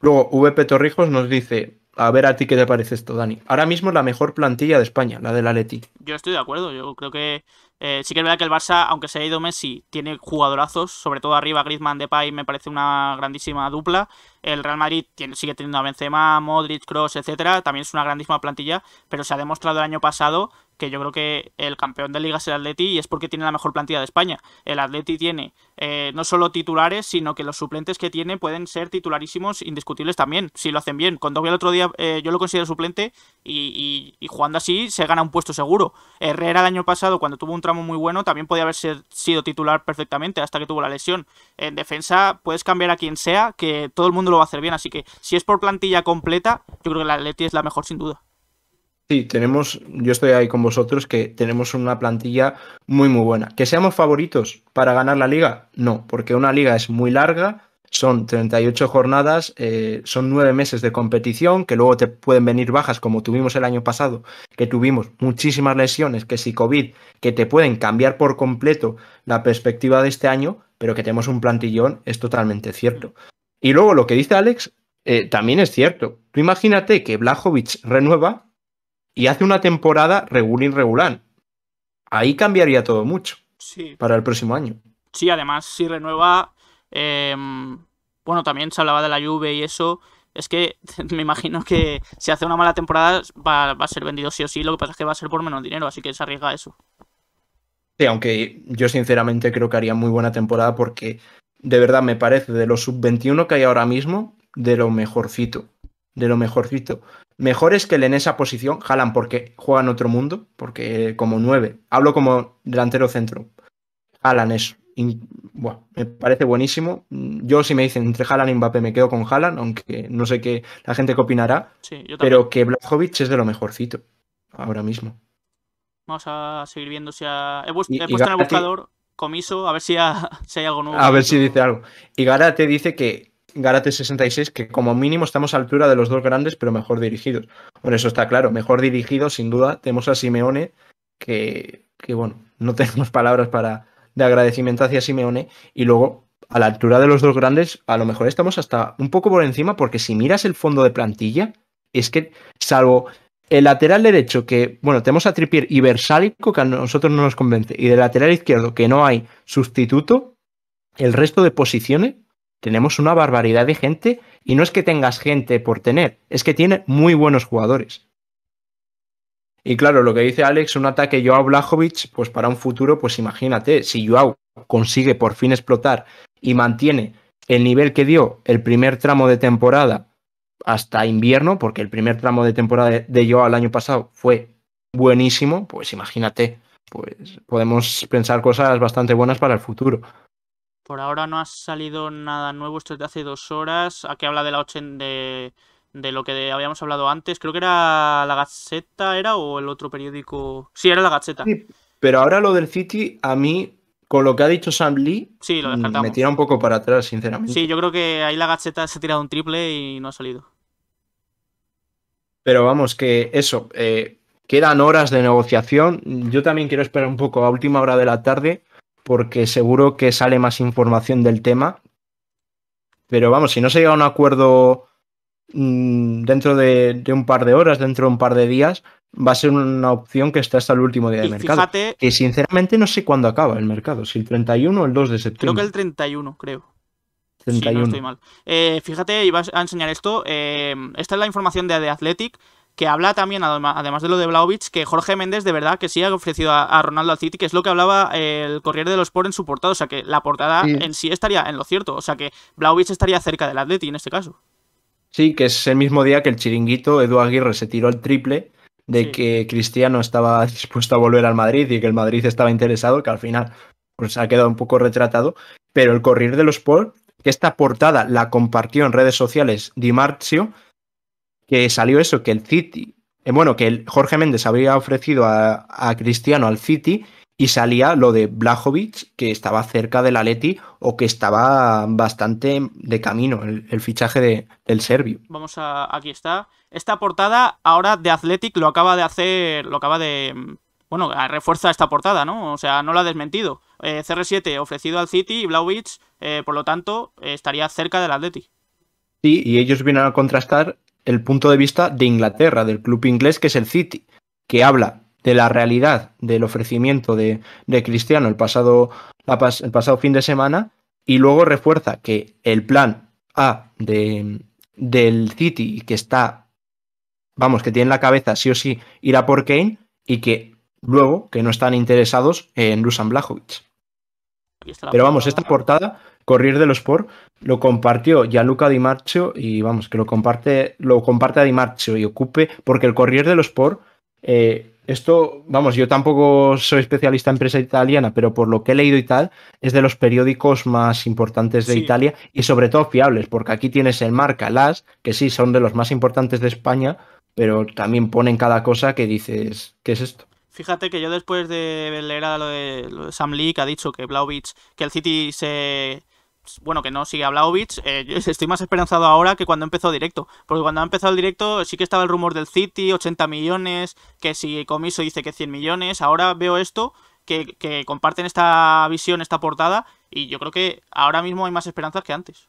Luego, VP Torrijos nos dice, a ver a ti qué te parece esto, Dani. Ahora mismo la mejor plantilla de España, la de la Leti Yo estoy de acuerdo, yo creo que eh, sí que es verdad que el Barça, aunque se ha ido Messi, tiene jugadorazos, sobre todo arriba Griezmann, Depay me parece una grandísima dupla. El Real Madrid sigue teniendo a Benzema, Modric, Cross, etcétera, también es una grandísima plantilla, pero se ha demostrado el año pasado que yo creo que el campeón de liga es el Atleti y es porque tiene la mejor plantilla de España. El Atleti tiene eh, no solo titulares, sino que los suplentes que tiene pueden ser titularísimos indiscutibles también, si lo hacen bien. cuando vi el otro día eh, yo lo considero suplente y, y, jugando así se gana un puesto seguro. Herrera el año pasado cuando tuvo un tramo muy bueno, también podía haber sido titular perfectamente hasta que tuvo la lesión. En defensa puedes cambiar a quien sea, que todo el mundo lo va a hacer bien, así que si es por plantilla completa, yo creo que la Atleti es la mejor sin duda. Sí, tenemos, yo estoy ahí con vosotros, que tenemos una plantilla muy muy buena. ¿Que seamos favoritos para ganar la liga? No, porque una liga es muy larga, son 38 jornadas, eh, son nueve meses de competición, que luego te pueden venir bajas como tuvimos el año pasado, que tuvimos muchísimas lesiones, que si COVID, que te pueden cambiar por completo la perspectiva de este año, pero que tenemos un plantillón, es totalmente cierto. Y luego lo que dice Alex eh, también es cierto. Tú imagínate que Blajovic renueva y hace una temporada regular regular. Ahí cambiaría todo mucho para el próximo año. Sí, además, si renueva, em, bueno, también se hablaba de la lluvia y eso, es que me imagino que si hace una mala temporada va, a ser vendido sí o sí, lo que pasa es que va a ser por menos dinero, así que se arriesga eso. Sí, aunque yo sinceramente creo que haría muy buena temporada porque de verdad me parece de los sub-21 que hay ahora mismo, de lo mejorcito. De lo mejorcito. Mejor es que el en esa posición, jalan porque juegan otro mundo, porque como 9, hablo como delantero centro. Jalan eso me parece buenísimo. Yo si me dicen entre Haaland y Mbappé me quedo con Haaland, aunque no sé qué la gente qué opinará, pero que Blajovic es de lo mejorcito ahora mismo. Vamos a seguir viendo si a he, puesto en el buscador comiso, a ver si, hay algo nuevo. A ver si dice algo. Y Garate dice que Garate 66, que como mínimo estamos a altura de los dos grandes, pero mejor dirigidos. Bueno, eso está claro. Mejor dirigido, sin duda, tenemos a Simeone, que, que bueno, no tenemos palabras para, de agradecimiento hacia Simeone y luego a la altura de los dos grandes, a lo mejor estamos hasta un poco por encima, porque si miras el fondo de plantilla, es que, salvo el lateral derecho, que, bueno, tenemos a Tripier y Versálico, que a nosotros no nos convence, y del lateral izquierdo, que no hay sustituto, el resto de posiciones, tenemos una barbaridad de gente, y no es que tengas gente por tener, es que tiene muy buenos jugadores. Y claro, lo que dice Alex, un ataque Joao Blajovic, pues para un futuro, pues imagínate, si Joao consigue por fin explotar y mantiene el nivel que dio el primer tramo de temporada hasta invierno, porque el primer tramo de temporada de Joao el año pasado fue buenísimo, pues imagínate, pues podemos pensar cosas bastante buenas para el futuro. Por ahora no ha salido nada nuevo, esto es de hace dos horas. Aquí habla de la 80 de de lo que habíamos hablado antes. Creo que era la Gaceta, ¿era? O el otro periódico. Sí, era la Gaceta. pero ahora lo del City, a mí, con lo que ha dicho Sam Lee, mm, me tira un poco para atrás, sinceramente. Sí, yo creo que ahí la Gaceta se ha tirado un triple y no ha salido. Pero vamos, que eso, eh, quedan horas de negociación. Yo también quiero esperar un poco a última hora de la tarde, porque seguro que sale más información del tema. Pero vamos, si no se llega a un acuerdo Mm, dentro de, un par de horas, dentro de un par de días, va a ser una opción que está hasta el último día de mercado. Fíjate, que sinceramente no sé cuándo acaba el mercado, si el 31 o el 2 de septiembre. Creo que el 31, creo. Sí, no estoy mal. Eh, fíjate, iba a enseñar esto. Em, esta es la información de Athletic, que habla también, además de lo de Blaovic, que Jorge Méndez de verdad que sí ha ofrecido a, Ronaldo al City, que es lo que hablaba eh, el Corriere de los Sport en su portada. O sea que la portada en sí estaría en lo cierto. O sea que Blaovic estaría cerca del Athletic en este caso. Sí, que es el mismo día que el chiringuito Edu Aguirre se tiró el triple de que Cristiano estaba dispuesto a volver al Madrid y que el Madrid estaba interesado, que al final pues ha quedado un poco retratado, pero el correr de los Sport, que esta portada la compartió en redes sociales Di Marzio, que salió eso, que el City, eh, bueno, que el Jorge Méndez había ofrecido a, a Cristiano al City y salía lo de Blajovic, que estaba cerca del Atleti o que estaba bastante de camino el, fichaje del serbio. Vamos a, aquí está. Esta portada ahora de Athletic lo acaba de hacer, lo acaba de, bueno, refuerza esta portada, ¿no? O sea, no la ha desmentido. Eh, CR7 ofrecido al City y blajovic eh, por lo tanto, estaría cerca del Atleti. Sí, y ellos vienen a contrastar el punto de vista de Inglaterra, del club inglés que es el City, que habla de la realidad del ofrecimiento de, Cristiano el pasado, el pasado fin de semana y luego refuerza que el plan A de, del City que está, vamos, que tiene en la cabeza sí o sí irá por Kane y que luego que no están interesados en Lusan Blajovic. Pero vamos, esta portada, de los Sport, lo compartió Gianluca Di Marcio y vamos, que lo comparte, lo comparte a Di Marcio y ocupe, porque el de los Sport eh, esto, vamos, yo tampoco soy especialista en empresa italiana, pero por lo que he leído y tal, es de los periódicos más importantes de Italia y sobre todo fiables, porque aquí tienes el Marca, Las, que sí son de los más importantes de España, pero también ponen cada cosa que dices, ¿qué es esto? Fíjate que yo después de leer a lo de, Sam Lee, que ha dicho que que el City se, bueno, que no sigue a Blaovic, eh, estoy más esperanzado ahora que cuando empezó directo. Porque cuando ha empezado el directo sí que estaba el rumor del City, 80 millones, que si Comiso dice que 100 millones. Ahora veo esto, que, que comparten esta visión, esta portada, y yo creo que ahora mismo hay más esperanzas que antes.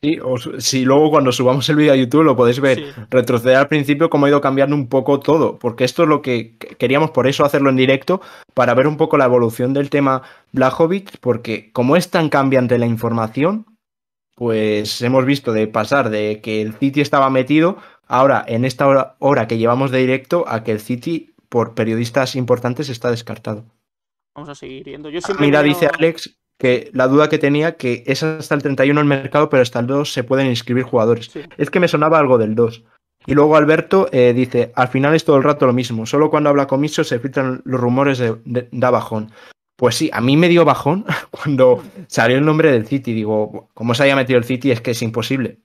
Sí, si luego cuando subamos el vídeo a YouTube lo podéis ver, retroceder al principio cómo ha ido cambiando un poco todo, porque esto es lo que queríamos por eso hacerlo en directo, para ver un poco la evolución del tema Blajovic, porque como es tan cambiante la información, pues hemos visto de pasar de que el City estaba metido, ahora en esta hora, que llevamos de directo, a que el City por periodistas importantes está descartado. Vamos a seguir yendo. Mira, dice Alex que la duda que tenía que es hasta el 31 el mercado, pero hasta el 2 se pueden inscribir jugadores. Es que me sonaba algo del 2. Y luego Alberto eh, dice, al final es todo el rato lo mismo, solo cuando habla Comiso se filtran los rumores de, de, da bajón. Pues sí, a mí me dio bajón cuando salió el nombre del City. Digo, como se haya metido el City? Es que es imposible.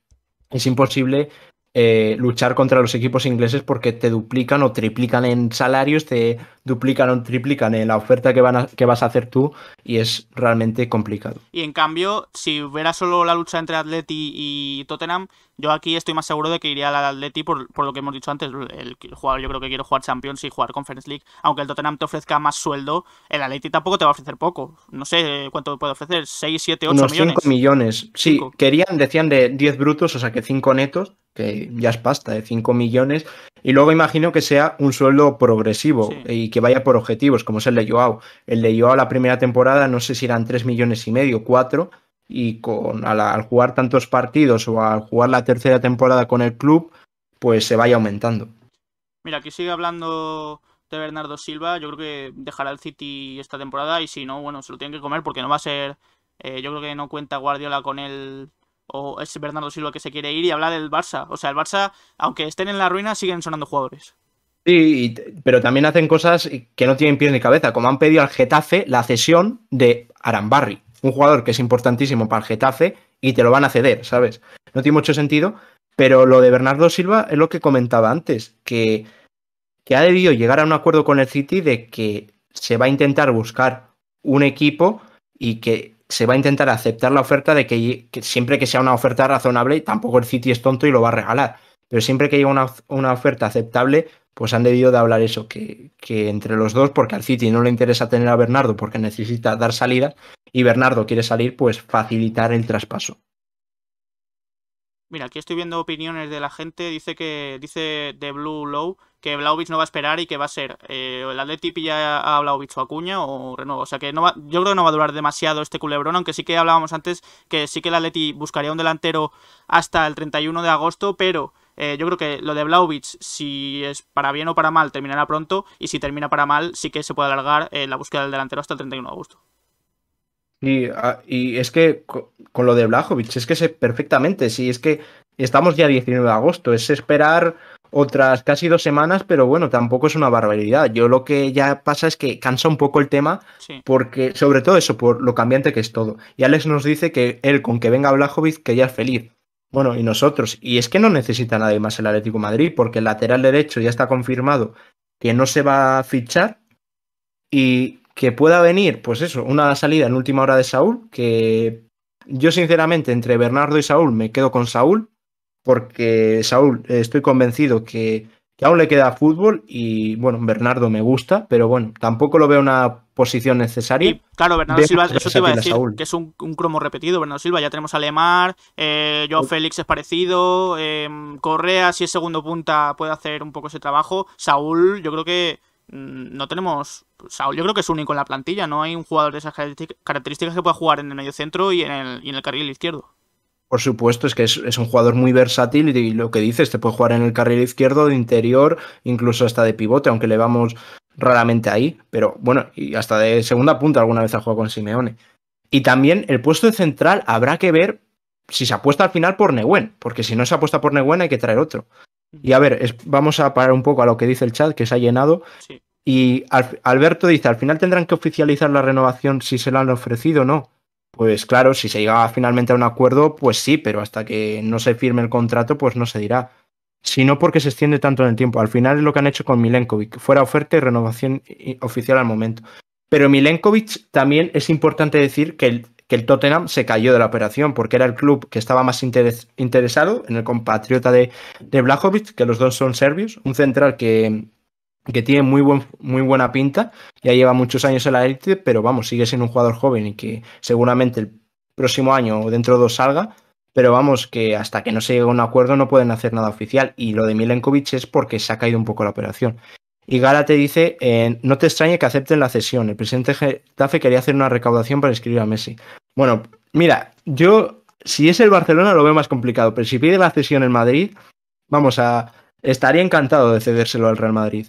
Es imposible eh, luchar contra los equipos ingleses porque te duplican o triplican en salarios, te duplican o triplican en la oferta que, van que vas a hacer tú y es realmente complicado. Y en cambio, si hubiera solo la lucha entre Atleti y Tottenham, yo aquí estoy más seguro de que iría al Atleti por, lo que hemos dicho antes. El, jugador yo creo que quiere jugar Champions y jugar Conference League. Aunque el Tottenham te ofrezca más sueldo, el Atleti tampoco te va a ofrecer poco. No sé eh, cuánto puede ofrecer, 6, 7, 8 Unos millones. 5 millones, sí. Querían, decían de 10 brutos, o sea que 5 netos que ya es pasta, de 5 millones, y luego imagino que sea un sueldo progresivo y que vaya por objetivos, como es el de Joao. El de Joao la primera temporada no sé si eran 3 millones y medio, 4, y con, al, jugar tantos partidos o al jugar la tercera temporada con el club, pues se vaya aumentando. Mira, aquí sigue hablando de Bernardo Silva, yo creo que dejará el City esta temporada y si no, bueno, se lo tienen que comer porque no va a ser, eh, yo creo que no cuenta Guardiola con él o es Bernardo Silva que se quiere ir y hablar del Barça. O sea, el Barça, aunque estén en la ruina, siguen sonando jugadores. Sí, pero también hacen cosas que no tienen pies ni cabeza, como han pedido al Getafe la cesión de Arambarri, un jugador que es importantísimo para el Getafe y te lo van a ceder, ¿sabes? No tiene mucho sentido, pero lo de Bernardo Silva es lo que comentaba antes, que, que ha debido llegar a un acuerdo con el City de que se va a intentar buscar un equipo y que se va a intentar aceptar la oferta de que, siempre que sea una oferta razonable, tampoco el City es tonto y lo va a regalar, pero siempre que llega una, oferta aceptable, pues han debido de hablar eso, que, que, entre los dos, porque al City no le interesa tener a Bernardo porque necesita dar salida y Bernardo quiere salir, pues facilitar el traspaso. Mira, aquí estoy viendo opiniones de la gente. Dice que dice de Blue Low que Vlaovic no va a esperar y que va a ser eh, el Atleti pilla a Vlaovic o Cuña o renueva. O sea que no yo creo que no va a durar demasiado este culebrón, aunque sí que hablábamos antes que sí que el Atleti buscaría un delantero hasta el 31 de agosto, pero eh, yo creo que lo de Vlaovic, si es para bien o para mal, terminará pronto y si termina para mal, sí que se puede alargar eh, la búsqueda del delantero hasta el 31 de agosto. Ah, y, es que con lo de Blajovic, es que sé perfectamente, sí, es que estamos ya 19 de agosto, es esperar otras casi dos semanas, pero bueno, tampoco es una barbaridad. Yo lo que ya pasa es que cansa un poco el tema, porque sobre todo eso, por lo cambiante que es todo. Y Alex nos dice que él, con que venga Blajovic, que ya es feliz. Bueno, y nosotros. Y es que no necesita nadie más el Atlético Madrid, porque el lateral derecho ya está confirmado que no se va a fichar. Y, que pueda venir, pues eso, una salida en última hora de Saúl, que yo sinceramente entre Bernardo y Saúl me quedo con Saúl, porque Saúl eh, estoy convencido que, aún le queda fútbol y bueno, Bernardo me gusta, pero bueno, tampoco lo veo una posición necesaria. claro, Bernardo Silva, eso te iba a decir, que es un, cromo repetido, Bernardo Silva, ya tenemos a Lemar, eh, Joao Félix es parecido, em, Correa, si es segundo punta, puede hacer un poco ese trabajo, Saúl, yo creo que Mm, no tenemos Saúl, yo creo que es único en la plantilla, no hay un jugador de esas características que pueda jugar en el medio centro y en el, carril izquierdo. Por supuesto, es que es, un jugador muy versátil y lo que dices, te puede jugar en el carril izquierdo, de interior, incluso hasta de pivote, aunque le vamos raramente ahí, pero bueno, y hasta de segunda punta alguna vez ha jugado con Simeone. Y también el puesto de central habrá que ver si se apuesta al final por Neuwen, porque si no se apuesta por Neuwen hay que traer otro. Y a ver, vamos a parar un poco a lo que dice el chat, que se ha llenado. Y Alberto dice, al final tendrán que oficializar la renovación si se la han ofrecido o no. Pues claro, si se llega finalmente a un acuerdo, pues sí, pero hasta que no se firme el contrato, pues no se dirá. Si no, porque se extiende tanto en el tiempo. Al final es lo que han hecho con Milenkovic, fuera oferta y renovación eh, oficial al momento. Pero Milenkovic también es importante decir que el, que el Tottenham se cayó de la operación porque era el club que estaba más interesado en el compatriota de, de Blajovic, que los dos son serbios, un central que, que tiene muy, buen, muy buena pinta, ya lleva muchos años en la élite, pero vamos, sigue siendo un jugador joven y que seguramente el próximo año o dentro de dos salga, pero vamos, que hasta que no se llegue a un acuerdo no pueden hacer nada oficial. Y lo de Milenkovic es porque se ha caído un poco la operación. Y te dice, eh, no te extrañe que acepten la cesión. El presidente Getafe quería hacer una recaudación para escribir a Messi. Bueno, mira, yo, si es el Barcelona lo veo más complicado, pero si pide la cesión en Madrid, vamos a... Estaría encantado de cedérselo al Real Madrid.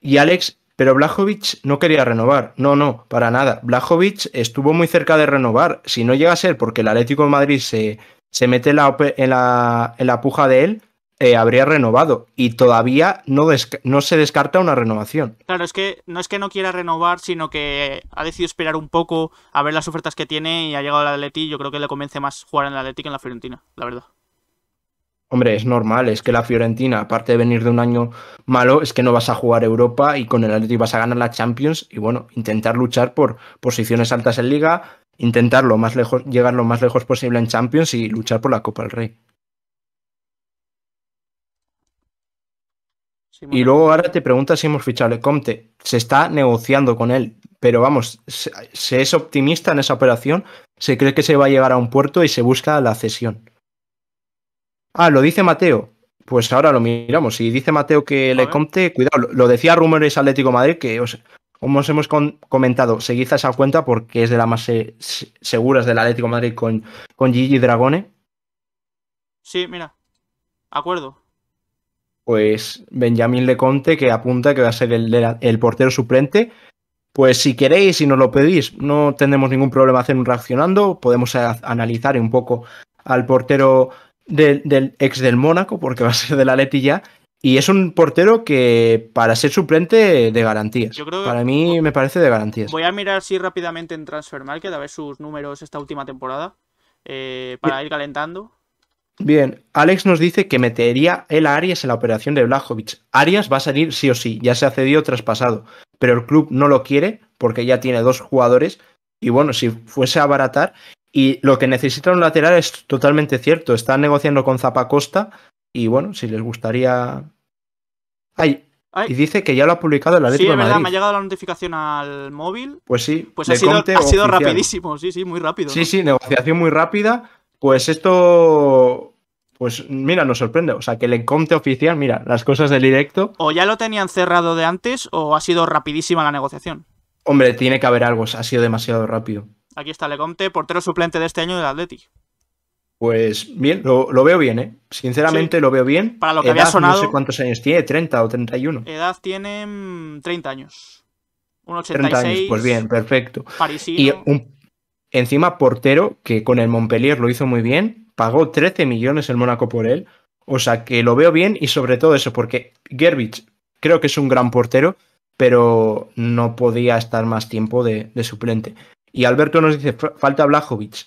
Y Alex, pero Blajovic no quería renovar. No, no, para nada. Blajovic estuvo muy cerca de renovar. Si no llega a ser porque el Atlético de Madrid se, se mete en, la, en la puja de él, eh, habría renovado y todavía no, no, se descarta una renovación. Claro, es que no es que no quiera renovar, sino que ha decidido esperar un poco a ver las ofertas que tiene y ha llegado al Atleti. Yo creo que le convence más jugar en el Atleti que en la Fiorentina, la verdad. Hombre, es normal, es que la Fiorentina, aparte de venir de un año malo, es que no vas a jugar Europa y con el Atleti vas a ganar la Champions y bueno, intentar luchar por posiciones altas en Liga, intentar más lejos, llegar lo más lejos posible en Champions y luchar por la Copa del Rey. y luego ahora te preguntas si hemos fichado a Comte. Se está negociando con él, pero vamos, se, es optimista en esa operación, se cree que se va a llegar a un puerto y se busca la cesión. Ah, lo dice Mateo. Pues ahora lo miramos. Si dice Mateo que Lecomte, cuidado, lo decía Rumores Atlético Madrid, que os, como os hemos comentado, seguid a esa cuenta porque es de las más seguras del Atlético Madrid con, con Gigi Dragone. Sí, mira, acuerdo pues Benjamín Leconte, que apunta que va a ser el, portero suplente. Pues si queréis y nos lo pedís, no tenemos ningún problema hacer un reaccionando. Podemos analizar un poco al portero del, ex del Mónaco, porque va a ser de la Leti ya. Y es un portero que para ser suplente de garantías. para mí me parece de garantías. Voy a mirar si rápidamente en que a ver sus números esta última temporada eh, para ir calentando. Bien, Alex nos dice que metería él a Arias en la operación de Blajovic. Arias va a salir sí o sí, ya se ha cedido traspasado, pero el club no lo quiere porque ya tiene dos jugadores y bueno, si fuese a abaratar y lo que necesita un lateral es totalmente cierto, están negociando con Zapacosta y bueno, si les gustaría... Ay, y dice que ya lo ha publicado el Atlético sí, de me ha llegado la notificación al móvil. Pues sí, pues ha sido, ha rapidísimo, sí, sí, muy rápido. Sí, sí, negociación muy rápida pues esto pues mira, nos sorprende. O sea, que el enconte oficial, mira, las cosas del directo. O ya lo tenían cerrado de antes, o ha sido rapidísima la negociación. Hombre, tiene que haber algo, ha sido demasiado rápido. Aquí está Lecomte, portero suplente de este año del Athletic. Pues bien, lo, veo bien, ¿eh? Sinceramente lo veo bien. Para lo que había sonado. No sé cuántos años tiene, 30 o 31. Edad tiene 30 años. Un 86. 30 años, pues bien, perfecto. Parisino. Y un Encima, portero, que con el Montpellier lo hizo muy bien, pagó 13 millones el Mónaco por él. O sea que lo veo bien y sobre todo eso, porque Gerbich creo que es un gran portero, pero no podía estar más tiempo de, suplente. Y Alberto nos dice, falta Blajovic.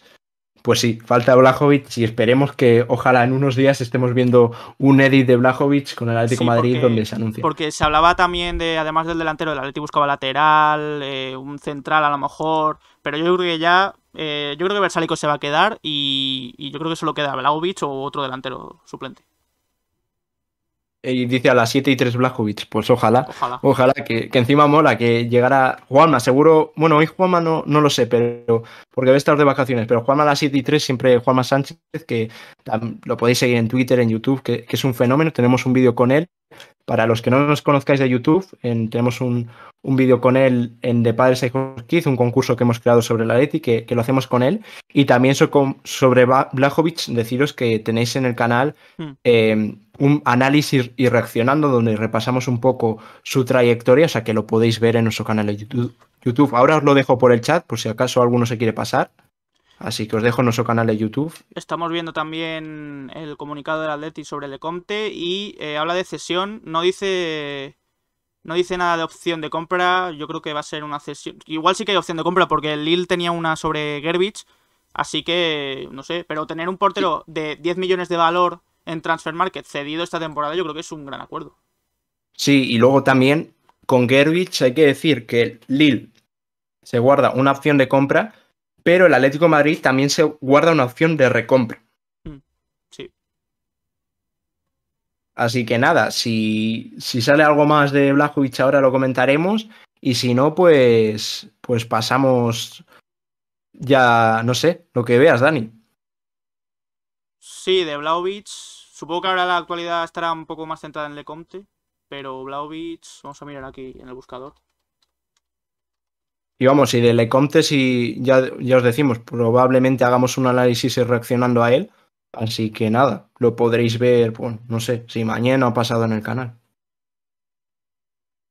Pues sí, falta Blajovic y esperemos que ojalá en unos días estemos viendo un edit de Blajovic con el Atlético Madrid donde se anuncia. Porque se hablaba también de, además del delantero, el Atlético buscaba lateral, eh, un central a lo mejor, pero yo creo que ya, eh, yo creo que Versalico se va a quedar y, yo creo que solo queda Blajovic o otro delantero suplente y dice a las 7 y 3 Blajovic. Pues ojalá, ojalá, que, encima mola, que llegara Juanma. Seguro, bueno, hoy Juanma no, no lo sé, pero porque debe estar de vacaciones. Pero Juanma a las 7 y 3, siempre Juanma Sánchez, que lo podéis seguir en Twitter, en YouTube, que, es un fenómeno. Tenemos un vídeo con él. Para los que no nos conozcáis de YouTube, en, tenemos un, un vídeo con él en De Padres y Hijos Kids, un concurso que hemos creado sobre la Leti, que, que lo hacemos con él. Y también sobre Blajovic, deciros que tenéis en el canal. Hmm. Em, un análisis y reaccionando donde repasamos un poco su trayectoria, o sea que lo podéis ver en nuestro canal de YouTube. Ahora os lo dejo por el chat por si acaso alguno se quiere pasar. Así que os dejo en nuestro canal de YouTube. Estamos viendo también el comunicado del Atleti sobre Lecomte y eh, habla de cesión. No dice no dice nada de opción de compra. Yo creo que va a ser una cesión. Igual sí que hay opción de compra porque el Lille tenía una sobre Gerbich. Así que no sé, pero tener un portero de 10 millones de valor en Transfer Market cedido esta temporada, yo creo que es un gran acuerdo. Sí, y luego también con Gerwich hay que decir que Lille se guarda una opción de compra, pero el Atlético Madrid también se guarda una opción de recompra. Mm, sí. Así que nada, si, sale algo más de Blajovic ahora lo comentaremos. Y si no, pues, pues pasamos ya, no sé, lo que veas, Dani. Sí, de Blaovic Supongo que ahora la actualidad estará un poco más centrada en Lecomte, pero Blaovic, vamos a mirar aquí en el buscador. Y vamos, y de Lecomte, si ya, ya os decimos, probablemente hagamos un análisis reaccionando a él. Así que nada, lo podréis ver, no sé, si mañana ha pasado en el canal.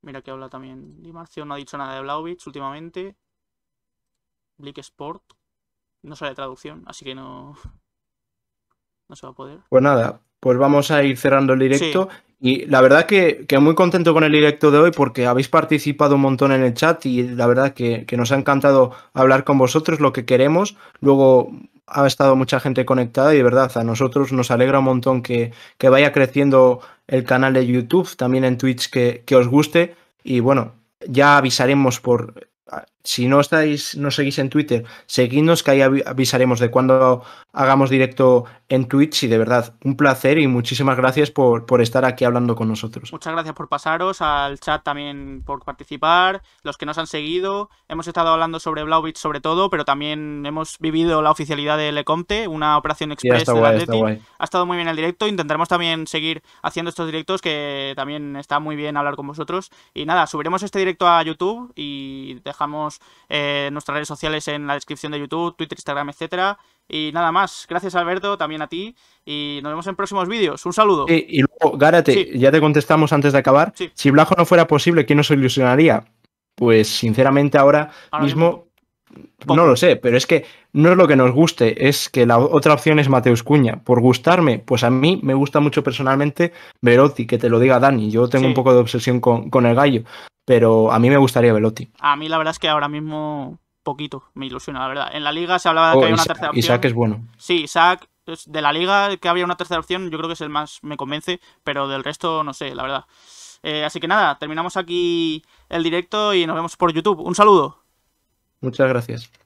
Mira que habla también Di no ha dicho nada de Blaovic últimamente. Blick Sport. No sale traducción, así que no. No se va a poder. Pues nada, pues vamos a ir cerrando el directo. Y la verdad que, muy contento con el directo de hoy porque habéis participado un montón en el chat y la verdad que, nos ha encantado hablar con vosotros, lo que queremos. Luego ha estado mucha gente conectada y de verdad a nosotros nos alegra un montón que, que vaya creciendo el canal de YouTube, también en Twitch que, que, os guste. Y bueno, ya avisaremos por... Si no estáis, no seguís en Twitter, seguidnos que ahí avisaremos de cuando hagamos directo en Twitch y de verdad, un placer y muchísimas gracias por, por estar aquí hablando con nosotros. Muchas gracias por pasaros, al chat también por participar, los que nos han seguido, hemos estado hablando sobre Blaubitz sobre todo, pero también hemos vivido la oficialidad de Lecomte, una operación express de del Ha estado muy bien el directo, intentaremos también seguir haciendo estos directos que también está muy bien hablar con vosotros y nada, subiremos este directo a YouTube y dejamos eh, nuestras redes sociales en la descripción de YouTube, Twitter, Instagram, etcétera y nada más, gracias Alberto, también a ti, y nos vemos en próximos vídeos. Un saludo. y luego, Gárate, ya te contestamos antes de acabar. Si Blajo no fuera posible, ¿quién nos ilusionaría? Pues sinceramente ahora, mismo, no lo sé, pero es que no es lo que nos guste, es que la otra opción es Mateus Cuña. Por gustarme, pues a mí me gusta mucho personalmente Velotti, que te lo diga Dani, yo tengo un poco de obsesión con, con el gallo, pero a mí me gustaría Velotti. A mí la verdad es que ahora mismo poquito, me ilusiona, la verdad. En la liga se hablaba de oh, que había una tercera opción. Isaac es bueno. Sí, Isaac, de la liga que había una tercera opción, yo creo que es el más me convence, pero del resto no sé, la verdad. Eh, así que nada, terminamos aquí el directo y nos vemos por YouTube. Un saludo. Muchas gracias.